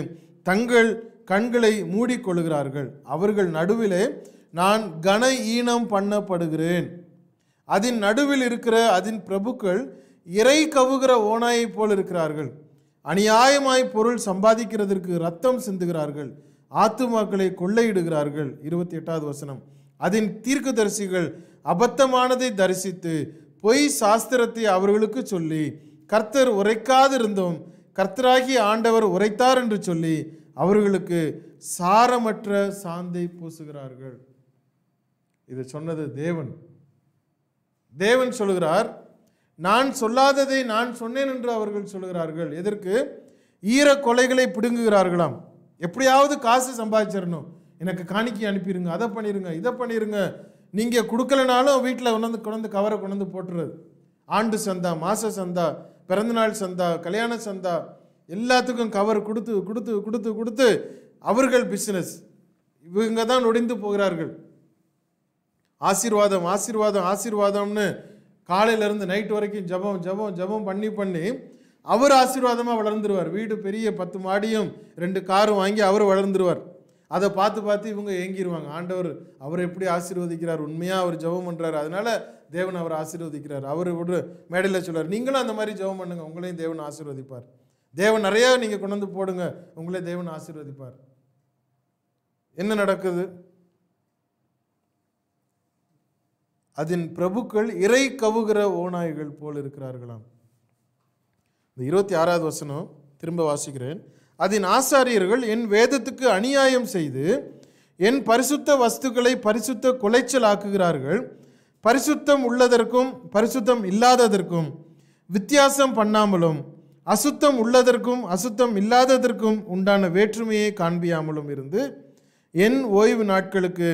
A: தங்கள் கண்களை மூடிக்கொள்கிறார்கள் அவர்கள் நடுவிலே நான் கன ஈனம் பண்ணப்படுகிறேன் அதன் நடுவில் இருக்கிற அதன் பிரபுக்கள் இறை கவுகிற ஓநாயைப் போல் இருக்கிறார்கள் அநியாயமாய் பொருள் சம்பாதிக்கிறதற்கு ரத்தம் சிந்துகிறார்கள் ஆத்துமாக்களை கொள்ளையிடுகிறார்கள் இருபத்தி எட்டாவது வசனம் அதன் தீர்க்கதரிசிகள் அபத்தமானதை தரிசித்து பொய் சாஸ்திரத்தை அவர்களுக்கு சொல்லி கர்த்தர் உரைக்காதிருந்தும் கர்த்தராகி ஆண்டவர் உரைத்தார் என்று சொல்லி அவர்களுக்கு சாரமற்ற சாந்தை பூசுகிறார்கள் இது சொன்னது தேவன் தேவன் சொல்லுகிறார் நான் சொல்லாததை நான் சொன்னேன் என்று அவர்கள் சொல்லுகிறார்கள் எதற்கு ஈர கொலைகளை பிடுங்குகிறார்களாம் எப்படியாவது காசு சம்பாதிச்சிடணும் எனக்கு காணிக்கை அனுப்பிடுங்க அதை பண்ணிடுங்க இதை பண்ணிடுங்க நீங்கள் கொடுக்கலனாலும் வீட்டில் கொண்டாந்து கொண்டாந்து கவரை கொண்டாந்து போட்டுறது ஆண்டு சந்தா மாத சந்தா பிறந்தநாள் சந்தா கல்யாண சந்தா எல்லாத்துக்கும் கவர் கொடுத்து கொடுத்து கொடுத்து கொடுத்து அவர்கள் பிஸ்னஸ் இவங்க தான் நொடிந்து போகிறார்கள் ஆசீர்வாதம் ஆசீர்வாதம் ஆசீர்வாதம்னு காலையிலேருந்து நைட் வரைக்கும் ஜபம் ஜபம் ஜபம் பண்ணி பண்ணி அவர் ஆசீர்வாதமாக வளர்ந்துருவார் வீடு பெரிய பத்து மாடியும் ரெண்டு காரும் வாங்கி அவர் வளர்ந்துருவார் அதை பார்த்து பார்த்து இவங்க ஏங்கிடுவாங்க ஆண்டவர் அவர் எப்படி ஆசீர்வதிக்கிறார் உண்மையாக அவர் ஜெபம் பண்ணுறாரு அதனால் தேவன் அவர் ஆசீர்வதிக்கிறார் அவர் ஒரு மேடையில் சொல்கிறார் நீங்களும் அந்த மாதிரி ஜெபம் பண்ணுங்கள் உங்களையும் தேவன் ஆசீர்வதிப்பார் தேவன் நிறையா நீங்கள் கொண்டு வந்து போடுங்க உங்களே தேவன் ஆசீர்வதிப்பார் என்ன நடக்குது அதன் பிரபுக்கள் இறை கவுகிற ஓநாய்கள் போல் இருக்கிறார்களாம் இந்த இருபத்தி ஆறாவது வசனம் திரும்ப வாசிக்கிறேன் அதன் ஆசாரியர்கள் என் வேதத்துக்கு அநியாயம் செய்து என் பரிசுத்த வஸ்துக்களை பரிசுத்த ஆக்குகிறார்கள் பரிசுத்தம் உள்ளதற்கும் பரிசுத்தம் இல்லாததற்கும் வித்தியாசம் பண்ணாமலும் அசுத்தம் உள்ளதற்கும் அசுத்தம் இல்லாததற்கும் உண்டான வேற்றுமையை காண்பியாமலும் இருந்து என் ஓய்வு நாட்களுக்கு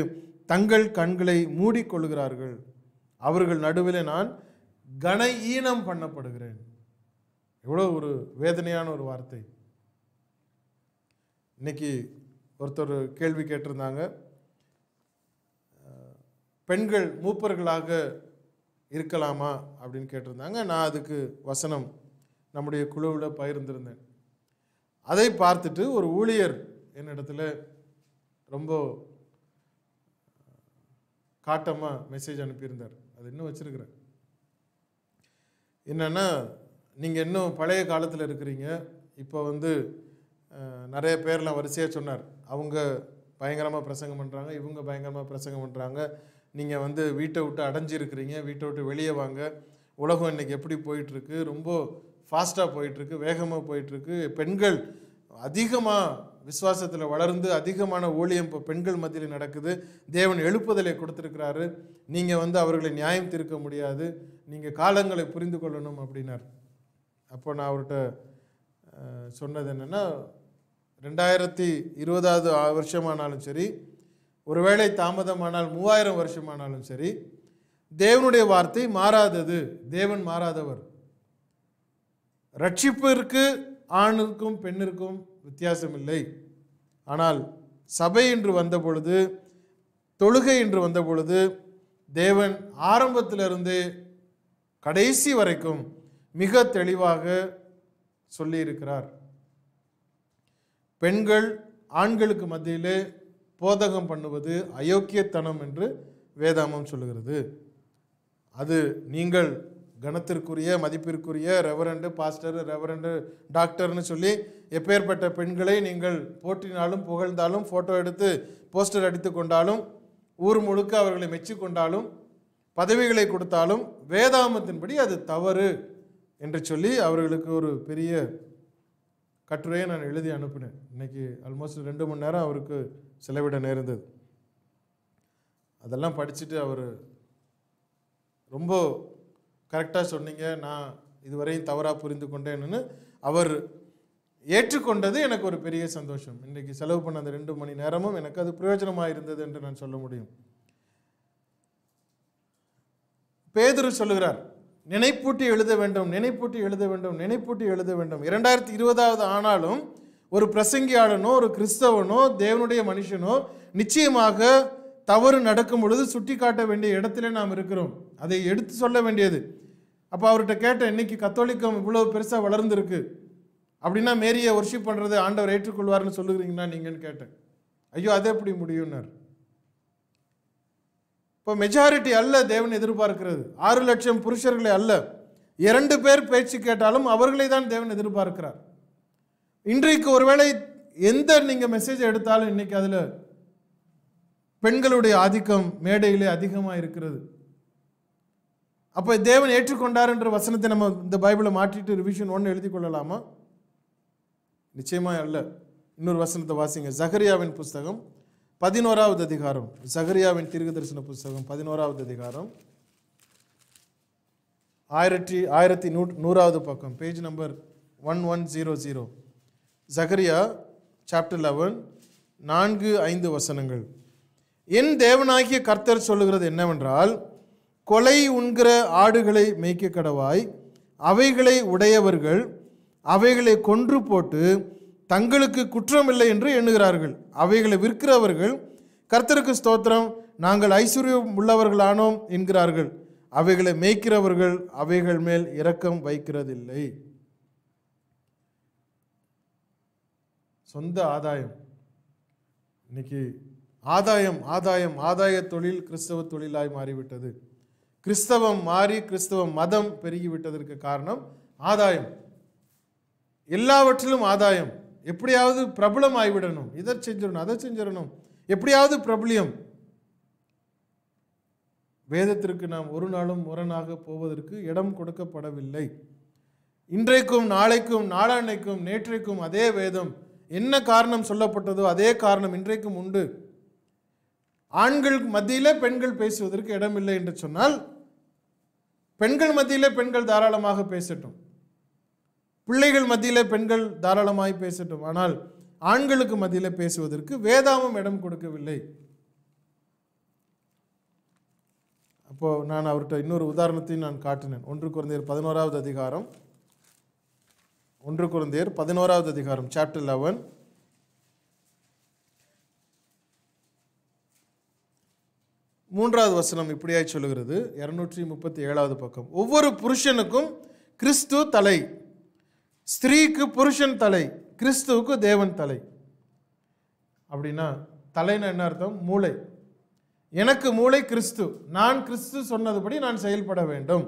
A: தங்கள் கண்களை மூடிக்கொள்கிறார்கள் அவர்கள் நடுவில் நான் கன ஈனம் பண்ணப்படுகிறேன் எவ்வளோ ஒரு வேதனையான ஒரு வார்த்தை இன்னைக்கு ஒருத்தர் கேள்வி கேட்டிருந்தாங்க பெண்கள் மூப்பர்களாக இருக்கலாமா அப்படின்னு கேட்டிருந்தாங்க நான் அதுக்கு வசனம் நம்முடைய குழுவில் பகிர்ந்திருந்தேன் அதை பார்த்துட்டு ஒரு ஊழியர் என்னிடத்துல ரொம்ப காட்டமாக மெசேஜ் அனுப்பியிருந்தார் அது இன்னும் வச்சுருக்கிறேன் என்னென்னா நீங்கள் இன்னும் பழைய காலத்தில் இருக்கிறீங்க இப்போ வந்து நிறைய பேர்லாம் வரிசையாக சொன்னார் அவங்க பயங்கரமாக பிரசங்கம் பண்ணுறாங்க இவங்க பயங்கரமாக பிரசங்கம் பண்ணுறாங்க நீங்கள் வந்து வீட்டை விட்டு அடைஞ்சிருக்கிறீங்க வீட்டை விட்டு வெளியே வாங்க உலகம் இன்றைக்கி எப்படி போயிட்டுருக்கு ரொம்ப ஃபாஸ்ட்டாக போயிட்டுருக்கு வேகமாக போயிட்டுருக்கு பெண்கள் அதிகமாக விசுவாசத்தில் வளர்ந்து அதிகமான ஊழியம் இப்போ பெண்கள் மத்தியில் நடக்குது தேவன் எழுப்புதலை கொடுத்துருக்கிறாரு நீங்கள் வந்து அவர்களை நியாயம் தீர்க்க முடியாது நீங்கள் காலங்களை புரிந்து கொள்ளணும் அப்படின்னார் அப்போ நான் அவர்கிட்ட சொன்னது என்னென்னா ரெண்டாயிரத்தி இருபதாவது வருஷமானாலும் சரி ஒருவேளை தாமதமானால் மூவாயிரம் வருஷமானாலும் சரி தேவனுடைய வார்த்தை மாறாதது தேவன் மாறாதவர் ரட்சிப்பிற்கு ஆணுக்கும் பெண்ணிற்கும் வித்தியாசமில்லை ஆனால் சபை என்று வந்தபொழுது தொழுகை என்று வந்தபொழுது தேவன் ஆரம்பத்திலிருந்து கடைசி வரைக்கும் மிக தெளிவாக சொல்லியிருக்கிறார் பெண்கள் ஆண்களுக்கு மத்தியிலே போதகம் பண்ணுவது அயோக்கியத்தனம் என்று வேதாமம் சொல்லுகிறது அது நீங்கள் கணத்திற்குரிய மதிப்பிற்குரிய ரெவரண்டு பாஸ்டர் ரெவரண்டு டாக்டர்னு சொல்லி எப்பேற்பட்ட பெண்களை நீங்கள் போற்றினாலும் புகழ்ந்தாலும் ஃபோட்டோ எடுத்து போஸ்டர் அடித்து கொண்டாலும் ஊர் முழுக்க அவர்களை மெச்சிக்கொண்டாலும் பதவிகளை கொடுத்தாலும் வேதாமத்தின்படி அது தவறு என்று சொல்லி அவர்களுக்கு ஒரு பெரிய கட்டுரையை நான் எழுதி அனுப்பினேன் இன்றைக்கி ஆல்மோஸ்ட் ரெண்டு மணி நேரம் அவருக்கு செலவிட நேர்ந்தது அதெல்லாம் படிச்சுட்டு அவர் ரொம்ப கரெக்டாக சொன்னீங்க நான் இதுவரையும் தவறாக புரிந்து கொண்டேன்னு அவர் ஏற்றுக்கொண்டது எனக்கு ஒரு பெரிய சந்தோஷம் இன்றைக்கு செலவு பண்ண அந்த ரெண்டு மணி நேரமும் எனக்கு அது பிரயோஜனமாக இருந்தது என்று நான் சொல்ல முடியும் பேதுரு சொல்லுகிறார் நினைப்பூட்டி எழுத வேண்டும் நினைப்பூட்டி எழுத வேண்டும் நினைப்பூட்டி எழுத வேண்டும் இரண்டாயிரத்தி இருபதாவது ஆனாலும் ஒரு பிரசங்கியாளனோ ஒரு கிறிஸ்தவனோ தேவனுடைய மனுஷனோ நிச்சயமாக தவறு நடக்கும் பொழுது சுட்டி காட்ட வேண்டிய இடத்துல நாம் இருக்கிறோம் அதை எடுத்து சொல்ல வேண்டியது அப்போ அவர்கிட்ட கேட்டேன் இன்னைக்கு கத்தோலிக்கம் இவ்வளோ பெருசாக வளர்ந்துருக்கு அப்படின்னா மேரியை ஒர்ஷிப் பண்ணுறது ஆண்டவர் ஏற்றுக்கொள்வார்னு சொல்லுகிறீங்கன்னா நீங்கன்னு கேட்டேன் ஐயோ அது எப்படி முடியும்னார் இப்போ மெஜாரிட்டி அல்ல தேவன் எதிர்பார்க்கிறது ஆறு லட்சம் புருஷர்களை அல்ல இரண்டு பேர் பேச்சு கேட்டாலும் அவர்களை தான் தேவன் எதிர்பார்க்கிறார் இன்றைக்கு ஒருவேளை எந்த நீங்கள் மெசேஜ் எடுத்தாலும் இன்றைக்கி அதில் பெண்களுடைய ஆதிக்கம் மேடையிலே அதிகமாக இருக்கிறது அப்போ தேவன் என்ற வசனத்தை நம்ம இந்த பைபிளை மாற்றிட்டு ரிவிஷன் ஒன்று எழுதி கொள்ளலாமா நிச்சயமாக அல்ல இன்னொரு வசனத்தை வாசிங்க ஜஹரியாவின் புஸ்தகம் பதினோராவது அதிகாரம் ஜஹரியாவின் தரிசன புஸ்தகம் பதினோராவது அதிகாரம் ஆயிரத்தி ஆயிரத்தி நூ நூறாவது பக்கம் page number one one zero zero ஜகரியா சாப்டர் லெவன் நான்கு ஐந்து வசனங்கள் என் தேவனாகிய கர்த்தர் சொல்லுகிறது என்னவென்றால் கொலை உண்கிற ஆடுகளை மேய்க்க கடவாய் அவைகளை உடையவர்கள் அவைகளை கொன்று போட்டு தங்களுக்கு குற்றமில்லை என்று எண்ணுகிறார்கள் அவைகளை விற்கிறவர்கள் கர்த்தருக்கு ஸ்தோத்திரம் நாங்கள் ஐஸ்வர்யம் உள்ளவர்களானோம் என்கிறார்கள் அவைகளை மேய்க்கிறவர்கள் அவைகள் மேல் இரக்கம் வைக்கிறதில்லை சொந்த ஆதாயம் இன்னைக்கு ஆதாயம் ஆதாயம் ஆதாய தொழில் கிறிஸ்தவ தொழிலாய் மாறிவிட்டது கிறிஸ்தவம் மாறி கிறிஸ்தவ மதம் பெருகிவிட்டதற்கு காரணம் ஆதாயம் எல்லாவற்றிலும் ஆதாயம் எப்படியாவது பிரபலம் ஆகிவிடணும் இதை செஞ்சிடணும் அதை செஞ்சிடணும் எப்படியாவது பிரபலியம் வேதத்திற்கு நாம் ஒரு நாளும் முரணாக போவதற்கு இடம் கொடுக்கப்படவில்லை இன்றைக்கும் நாளைக்கும் நாளான்னைக்கும் நேற்றைக்கும் அதே வேதம் என்ன காரணம் சொல்லப்பட்டதோ அதே காரணம் இன்றைக்கும் உண்டு ஆண்கள் மத்தியில் பெண்கள் பேசுவதற்கு இடமில்லை என்று சொன்னால் பெண்கள் மத்தியில் பெண்கள் தாராளமாக பேசட்டும் பிள்ளைகள் மத்தியில் பெண்கள் தாராளமாய் பேசட்டும் ஆனால் ஆண்களுக்கு மத்தியில் பேசுவதற்கு வேதாவும் இடம் கொடுக்கவில்லை அப்போது நான் அவர்கிட்ட இன்னொரு உதாரணத்தையும் நான் காட்டினேன் ஒன்று குழந்தையர் பதினோராவது அதிகாரம் ஒன்று குழந்தையர் பதினோராவது அதிகாரம் சாப்டர் லெவன் மூன்றாவது வசனம் இப்படியாய் சொல்லுகிறது இரநூற்றி முப்பத்தி ஏழாவது பக்கம் ஒவ்வொரு புருஷனுக்கும் கிறிஸ்து தலை ஸ்திரீக்கு புருஷன் தலை கிறிஸ்துவுக்கு தேவன் தலை அப்படின்னா தலைன்னு என்ன அர்த்தம் மூளை எனக்கு மூளை கிறிஸ்து நான் கிறிஸ்து சொன்னதுபடி நான் செயல்பட வேண்டும்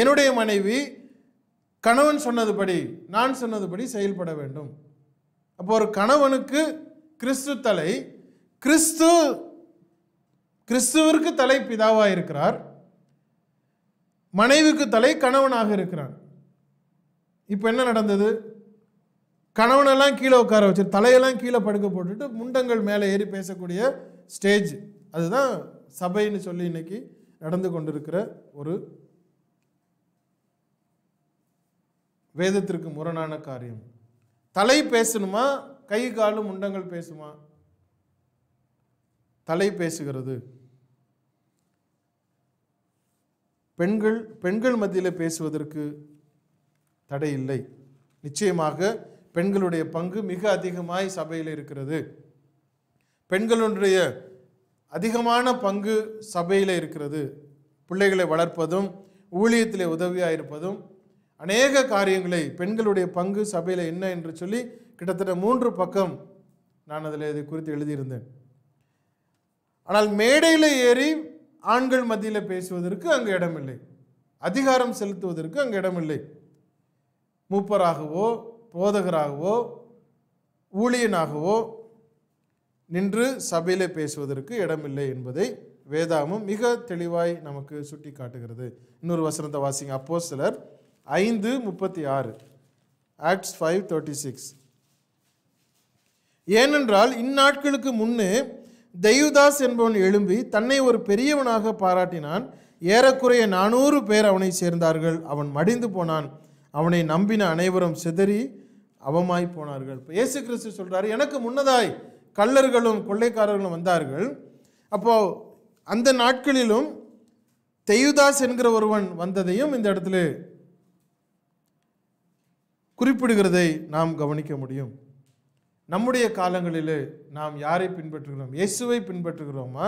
A: என்னுடைய மனைவி கணவன் சொன்னதுபடி நான் சொன்னதுபடி செயல்பட வேண்டும் அப்போ ஒரு கணவனுக்கு கிறிஸ்து தலை கிறிஸ்து கிறிஸ்துவிற்கு தலை பிதாவாக இருக்கிறார் மனைவிக்கு தலை கணவனாக இருக்கிறார் இப்போ என்ன நடந்தது கணவனெல்லாம் கீழே உட்கார வச்சு தலையெல்லாம் கீழே படுக்க போட்டுட்டு முண்டங்கள் மேலே ஏறி பேசக்கூடிய ஸ்டேஜ் அதுதான் சபைன்னு சொல்லி இன்னைக்கு நடந்து கொண்டிருக்கிற ஒரு வேதத்திற்கு முரணான காரியம் தலை பேசணுமா கை காலும் முண்டங்கள் பேசுமா தலை பேசுகிறது பெண்கள் பெண்கள் மத்தியில் பேசுவதற்கு தடை இல்லை நிச்சயமாக பெண்களுடைய பங்கு மிக அதிகமாய் சபையில் இருக்கிறது பெண்களுடைய அதிகமான பங்கு சபையில் இருக்கிறது பிள்ளைகளை வளர்ப்பதும் ஊழியத்தில் உதவியாக இருப்பதும் அநேக காரியங்களை பெண்களுடைய பங்கு சபையில் என்ன என்று சொல்லி கிட்டத்தட்ட மூன்று பக்கம் நான் அதில் இதை குறித்து எழுதியிருந்தேன் ஆனால் மேடையில் ஏறி ஆண்கள் மத்தியில் பேசுவதற்கு அங்கு இடமில்லை அதிகாரம் செலுத்துவதற்கு அங்கு இடமில்லை மூப்பராகவோ போதகராகவோ ஊழியனாகவோ நின்று சபையில் பேசுவதற்கு இடமில்லை என்பதை வேதாமும் மிக தெளிவாய் நமக்கு சுட்டி காட்டுகிறது இன்னொரு வசனத்தை வாசிங்க அப்போ சிலர் ஐந்து முப்பத்தி ஆறு ஆக்ட்ஸ் ஃபைவ் தேர்ட்டி சிக்ஸ் ஏனென்றால் இந்நாட்களுக்கு முன்னே தெய்வதாஸ் என்பவன் எழும்பி தன்னை ஒரு பெரியவனாக பாராட்டினான் ஏறக்குறைய நானூறு பேர் அவனை சேர்ந்தார்கள் அவன் மடிந்து போனான் அவனை நம்பின அனைவரும் சிதறி அவமாய் போனார்கள் இப்போ இயேசு கிறிஸ்து சொல்கிறாரு எனக்கு முன்னதாய் கள்ளர்களும் கொள்ளைக்காரர்களும் வந்தார்கள் அப்போது அந்த நாட்களிலும் தெய்யுதாஸ் என்கிற ஒருவன் வந்ததையும் இந்த இடத்துல குறிப்பிடுகிறதை நாம் கவனிக்க முடியும் நம்முடைய காலங்களில் நாம் யாரை பின்பற்றுகிறோம் இயேசுவை பின்பற்றுகிறோமா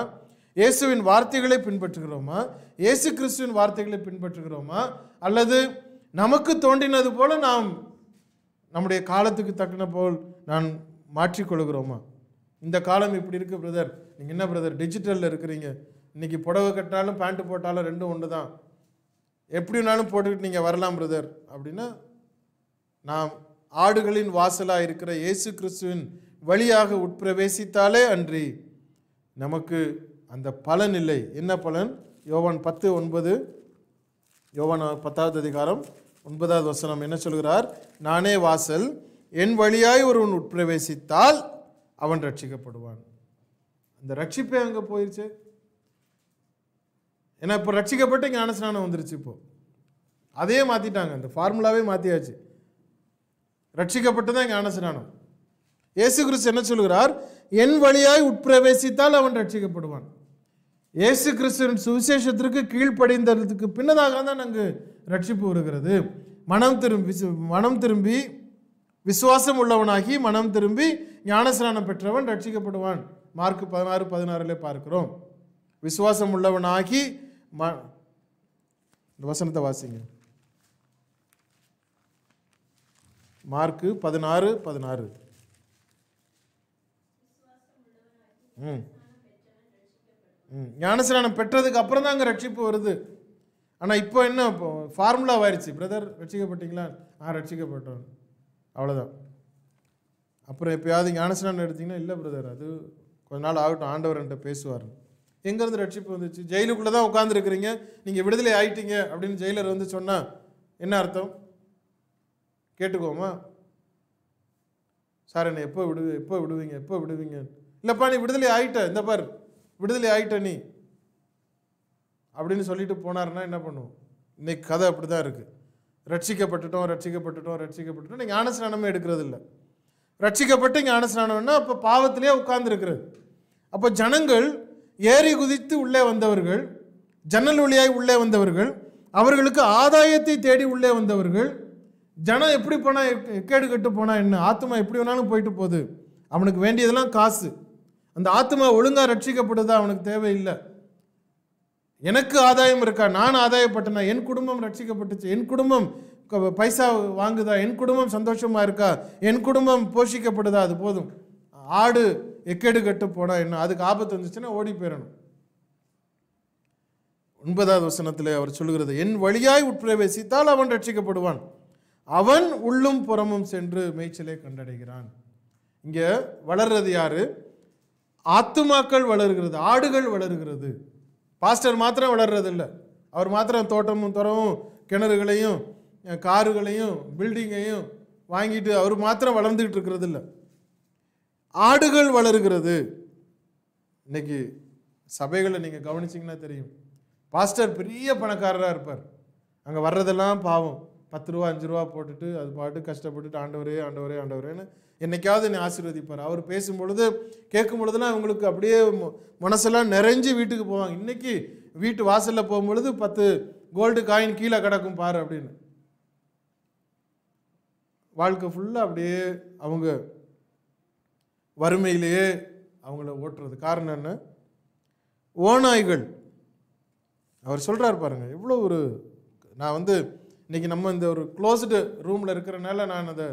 A: இயேசுவின் வார்த்தைகளை பின்பற்றுகிறோமா இயேசு கிறிஸ்துவின் வார்த்தைகளை பின்பற்றுகிறோமா அல்லது நமக்கு தோன்றினது போல நாம் நம்முடைய காலத்துக்கு தக்கின போல் நான் மாற்றிக்கொள்கிறோமா இந்த காலம் இப்படி இருக்குது பிரதர் நீங்கள் என்ன பிரதர் டிஜிட்டலில் இருக்கிறீங்க இன்றைக்கி புடவை கட்டாலும் பேண்ட்டு போட்டாலும் ரெண்டும் ஒன்று தான் எப்படினாலும் போட்டுக்கிட்டு நீங்கள் வரலாம் பிரதர் அப்படின்னா நாம் ஆடுகளின் வாசலாக இருக்கிற இயேசு கிறிஸ்துவின் வழியாக உட்பிரவேசித்தாலே அன்றி நமக்கு அந்த பலன் இல்லை என்ன பலன் யோவான் பத்து ஒன்பது யோவான் பத்தாவது அதிகாரம் ஒன்பதாவது வசனம் என்ன சொல்கிறார் நானே வாசல் என் வழியாய் ஒருவன் உட்பிரவேசித்தால் அவன் ரட்சிக்கப்படுவான் அந்த ரட்சிப்பே அங்கே போயிடுச்சு ஏன்னா இப்போ ரட்சிக்கப்பட்டு ஞானஸ்நானம் வந்துருச்சு இப்போது அதையே மாற்றிட்டாங்க அந்த ஃபார்முலாவே மாற்றியாச்சு ரட்சிக்கப்பட்டதான் இங்கே ஆனசனானோம் இயேசு கிறிஸ்து என்ன சொல்கிறார் என் வழியாய் உட்பிரவேசித்தால் அவன் ரட்சிக்கப்படுவான் இயேசு கிறிஸ்துவின் சுவிசேஷத்திற்கு கீழ்ப்படைந்ததுக்கு பின்னதாக தான் அங்கு ரட்சிப்பு வருகிறது மனம் திரும்பி மனம் திரும்பி விசுவாசம் உள்ளவனாகி மனம் திரும்பி ஞானஸ்நானம் பெற்றவன் ரட்சிக்கப்படுவான் மார்க் பதினாறு பதினாறுல பார்க்கிறோம் விசுவாசம் உள்ளவனாகி ம இந்த வசனத்தை வாசிங்க மார்க்கு பதினாறு பதினாறு ம் ம் ஞானஸ்நானம் பெற்றதுக்கு அப்புறம் தான் அங்கே ரட்சிப்பு வருது ஆனால் இப்போ என்ன இப்போ ஃபார்முலா ஆயிடுச்சு பிரதர் ரட்சிக்கப்பட்டீங்களா ஆ ரட்சிக்கப்பட்டோம் அவ்வளோதான் அப்புறம் எப்போயாவது ஞானஸ்நானம் எடுத்திங்கன்னா இல்லை பிரதர் அது கொஞ்ச நாள் ஆகட்டும் ஆண்டவர் என்கிட்ட பேசுவார் எங்கேருந்து ரட்சிப்பு வந்துச்சு ஜெயிலுக்குள்ளே தான் உட்காந்துருக்குறீங்க நீங்கள் விடுதலை ஆயிட்டீங்க அப்படின்னு ஜெயிலர் வந்து சொன்னால் என்ன அர்த்தம் கேட்டுக்கோமா சார் என்னை எப்போ விடு எப்போ விடுவீங்க எப்போ விடுவீங்க இல்லைப்பா நீ விடுதலை ஆகிட்ட இந்த பார் விடுதலை ஆகிட்ட நீ அப்படின்னு சொல்லிட்டு போனாருன்னா என்ன பண்ணுவோம் இன்னைக்கு கதை அப்படி தான் இருக்குது ரட்சிக்கப்பட்டுட்டோம் ரட்சிக்கப்பட்டுட்டோம் ரட்சிக்கப்பட்டுட்டோம் நீங்கள் ஞானஸ்நானமே எடுக்கிறது இல்லை ரட்சிக்கப்பட்டு ஞானஸ்நானம்னா அப்போ பாவத்திலே உட்கார்ந்துருக்கிறது அப்போ ஜனங்கள் ஏறி குதித்து உள்ளே வந்தவர்கள் ஜன்னல் வழியாய் உள்ளே வந்தவர்கள் அவர்களுக்கு ஆதாயத்தை தேடி உள்ளே வந்தவர்கள் ஜனம் எப்படி போனால் கேடு கட்டு போனால் என்ன ஆத்மா எப்படி வேணாலும் போயிட்டு போகுது அவனுக்கு வேண்டியதெல்லாம் காசு அந்த ஆத்மா ஒழுங்காக ரட்சிக்கப்படுதா அவனுக்கு தேவையில்லை எனக்கு ஆதாயம் இருக்கா நான் ஆதாயப்பட்டனா என் குடும்பம் ரட்சிக்கப்பட்டுச்சு என் குடும்பம் பைசா வாங்குதா என் குடும்பம் சந்தோஷமாக இருக்கா என் குடும்பம் போஷிக்கப்படுதா அது போதும் ஆடு எக்கேடு கட்டு போனால் என்ன அதுக்கு ஆபத்து வந்துச்சுன்னா ஓடி போயிடணும் ஒன்பதாவது வசனத்தில் அவர் சொல்கிறது என் வழியாய் உட்பிரவேசித்தால் அவன் ரட்சிக்கப்படுவான் அவன் உள்ளும் புறமும் சென்று மேய்ச்சலை கண்டடைகிறான் இங்கே வளர்றது யாரு ஆத்துமாக்கள் வளர்கிறது ஆடுகள் வளர்கிறது பாஸ்டர் மாத்திரம் வளர்றது இல்லை அவர் மாத்திரம் தோட்டமும் துறவும் கிணறுகளையும் காருகளையும் பில்டிங்கையும் வாங்கிட்டு அவர் மாத்திரம் வளர்ந்துக்கிட்டு இருக்கிறது இல்லை ஆடுகள் வளர்கிறது இன்னைக்கு சபைகளை நீங்கள் கவனிச்சிங்கன்னா தெரியும் பாஸ்டர் பெரிய பணக்காரராக இருப்பார் அங்கே வர்றதெல்லாம் பாவம் பத்து ரூபா அஞ்சு ரூபா போட்டுட்டு அது பாட்டு கஷ்டப்பட்டுட்டு ஆண்டவரே ஆண்டவரே ஆண்டவரேன்னு என்னைக்காவது என்னை ஆசீர்வதிப்பார் அவர் பொழுது கேட்கும் பொழுதுலாம் இவங்களுக்கு அப்படியே மனசெல்லாம் நிறைஞ்சு வீட்டுக்கு போவாங்க இன்றைக்கி வீட்டு வாசலில் போகும் பொழுது பத்து கோல்டு காயின் கீழே கிடக்கும் பாரு அப்படின்னு வாழ்க்கை ஃபுல்லாக அப்படியே அவங்க வறுமையிலேயே அவங்கள ஓட்டுறது காரணம் என்ன ஓநாய்கள் அவர் சொல்கிறார் பாருங்கள் எவ்வளோ ஒரு நான் வந்து இன்றைக்கி நம்ம இந்த ஒரு க்ளோஸ்டு ரூமில் இருக்கிறனால நான் அந்த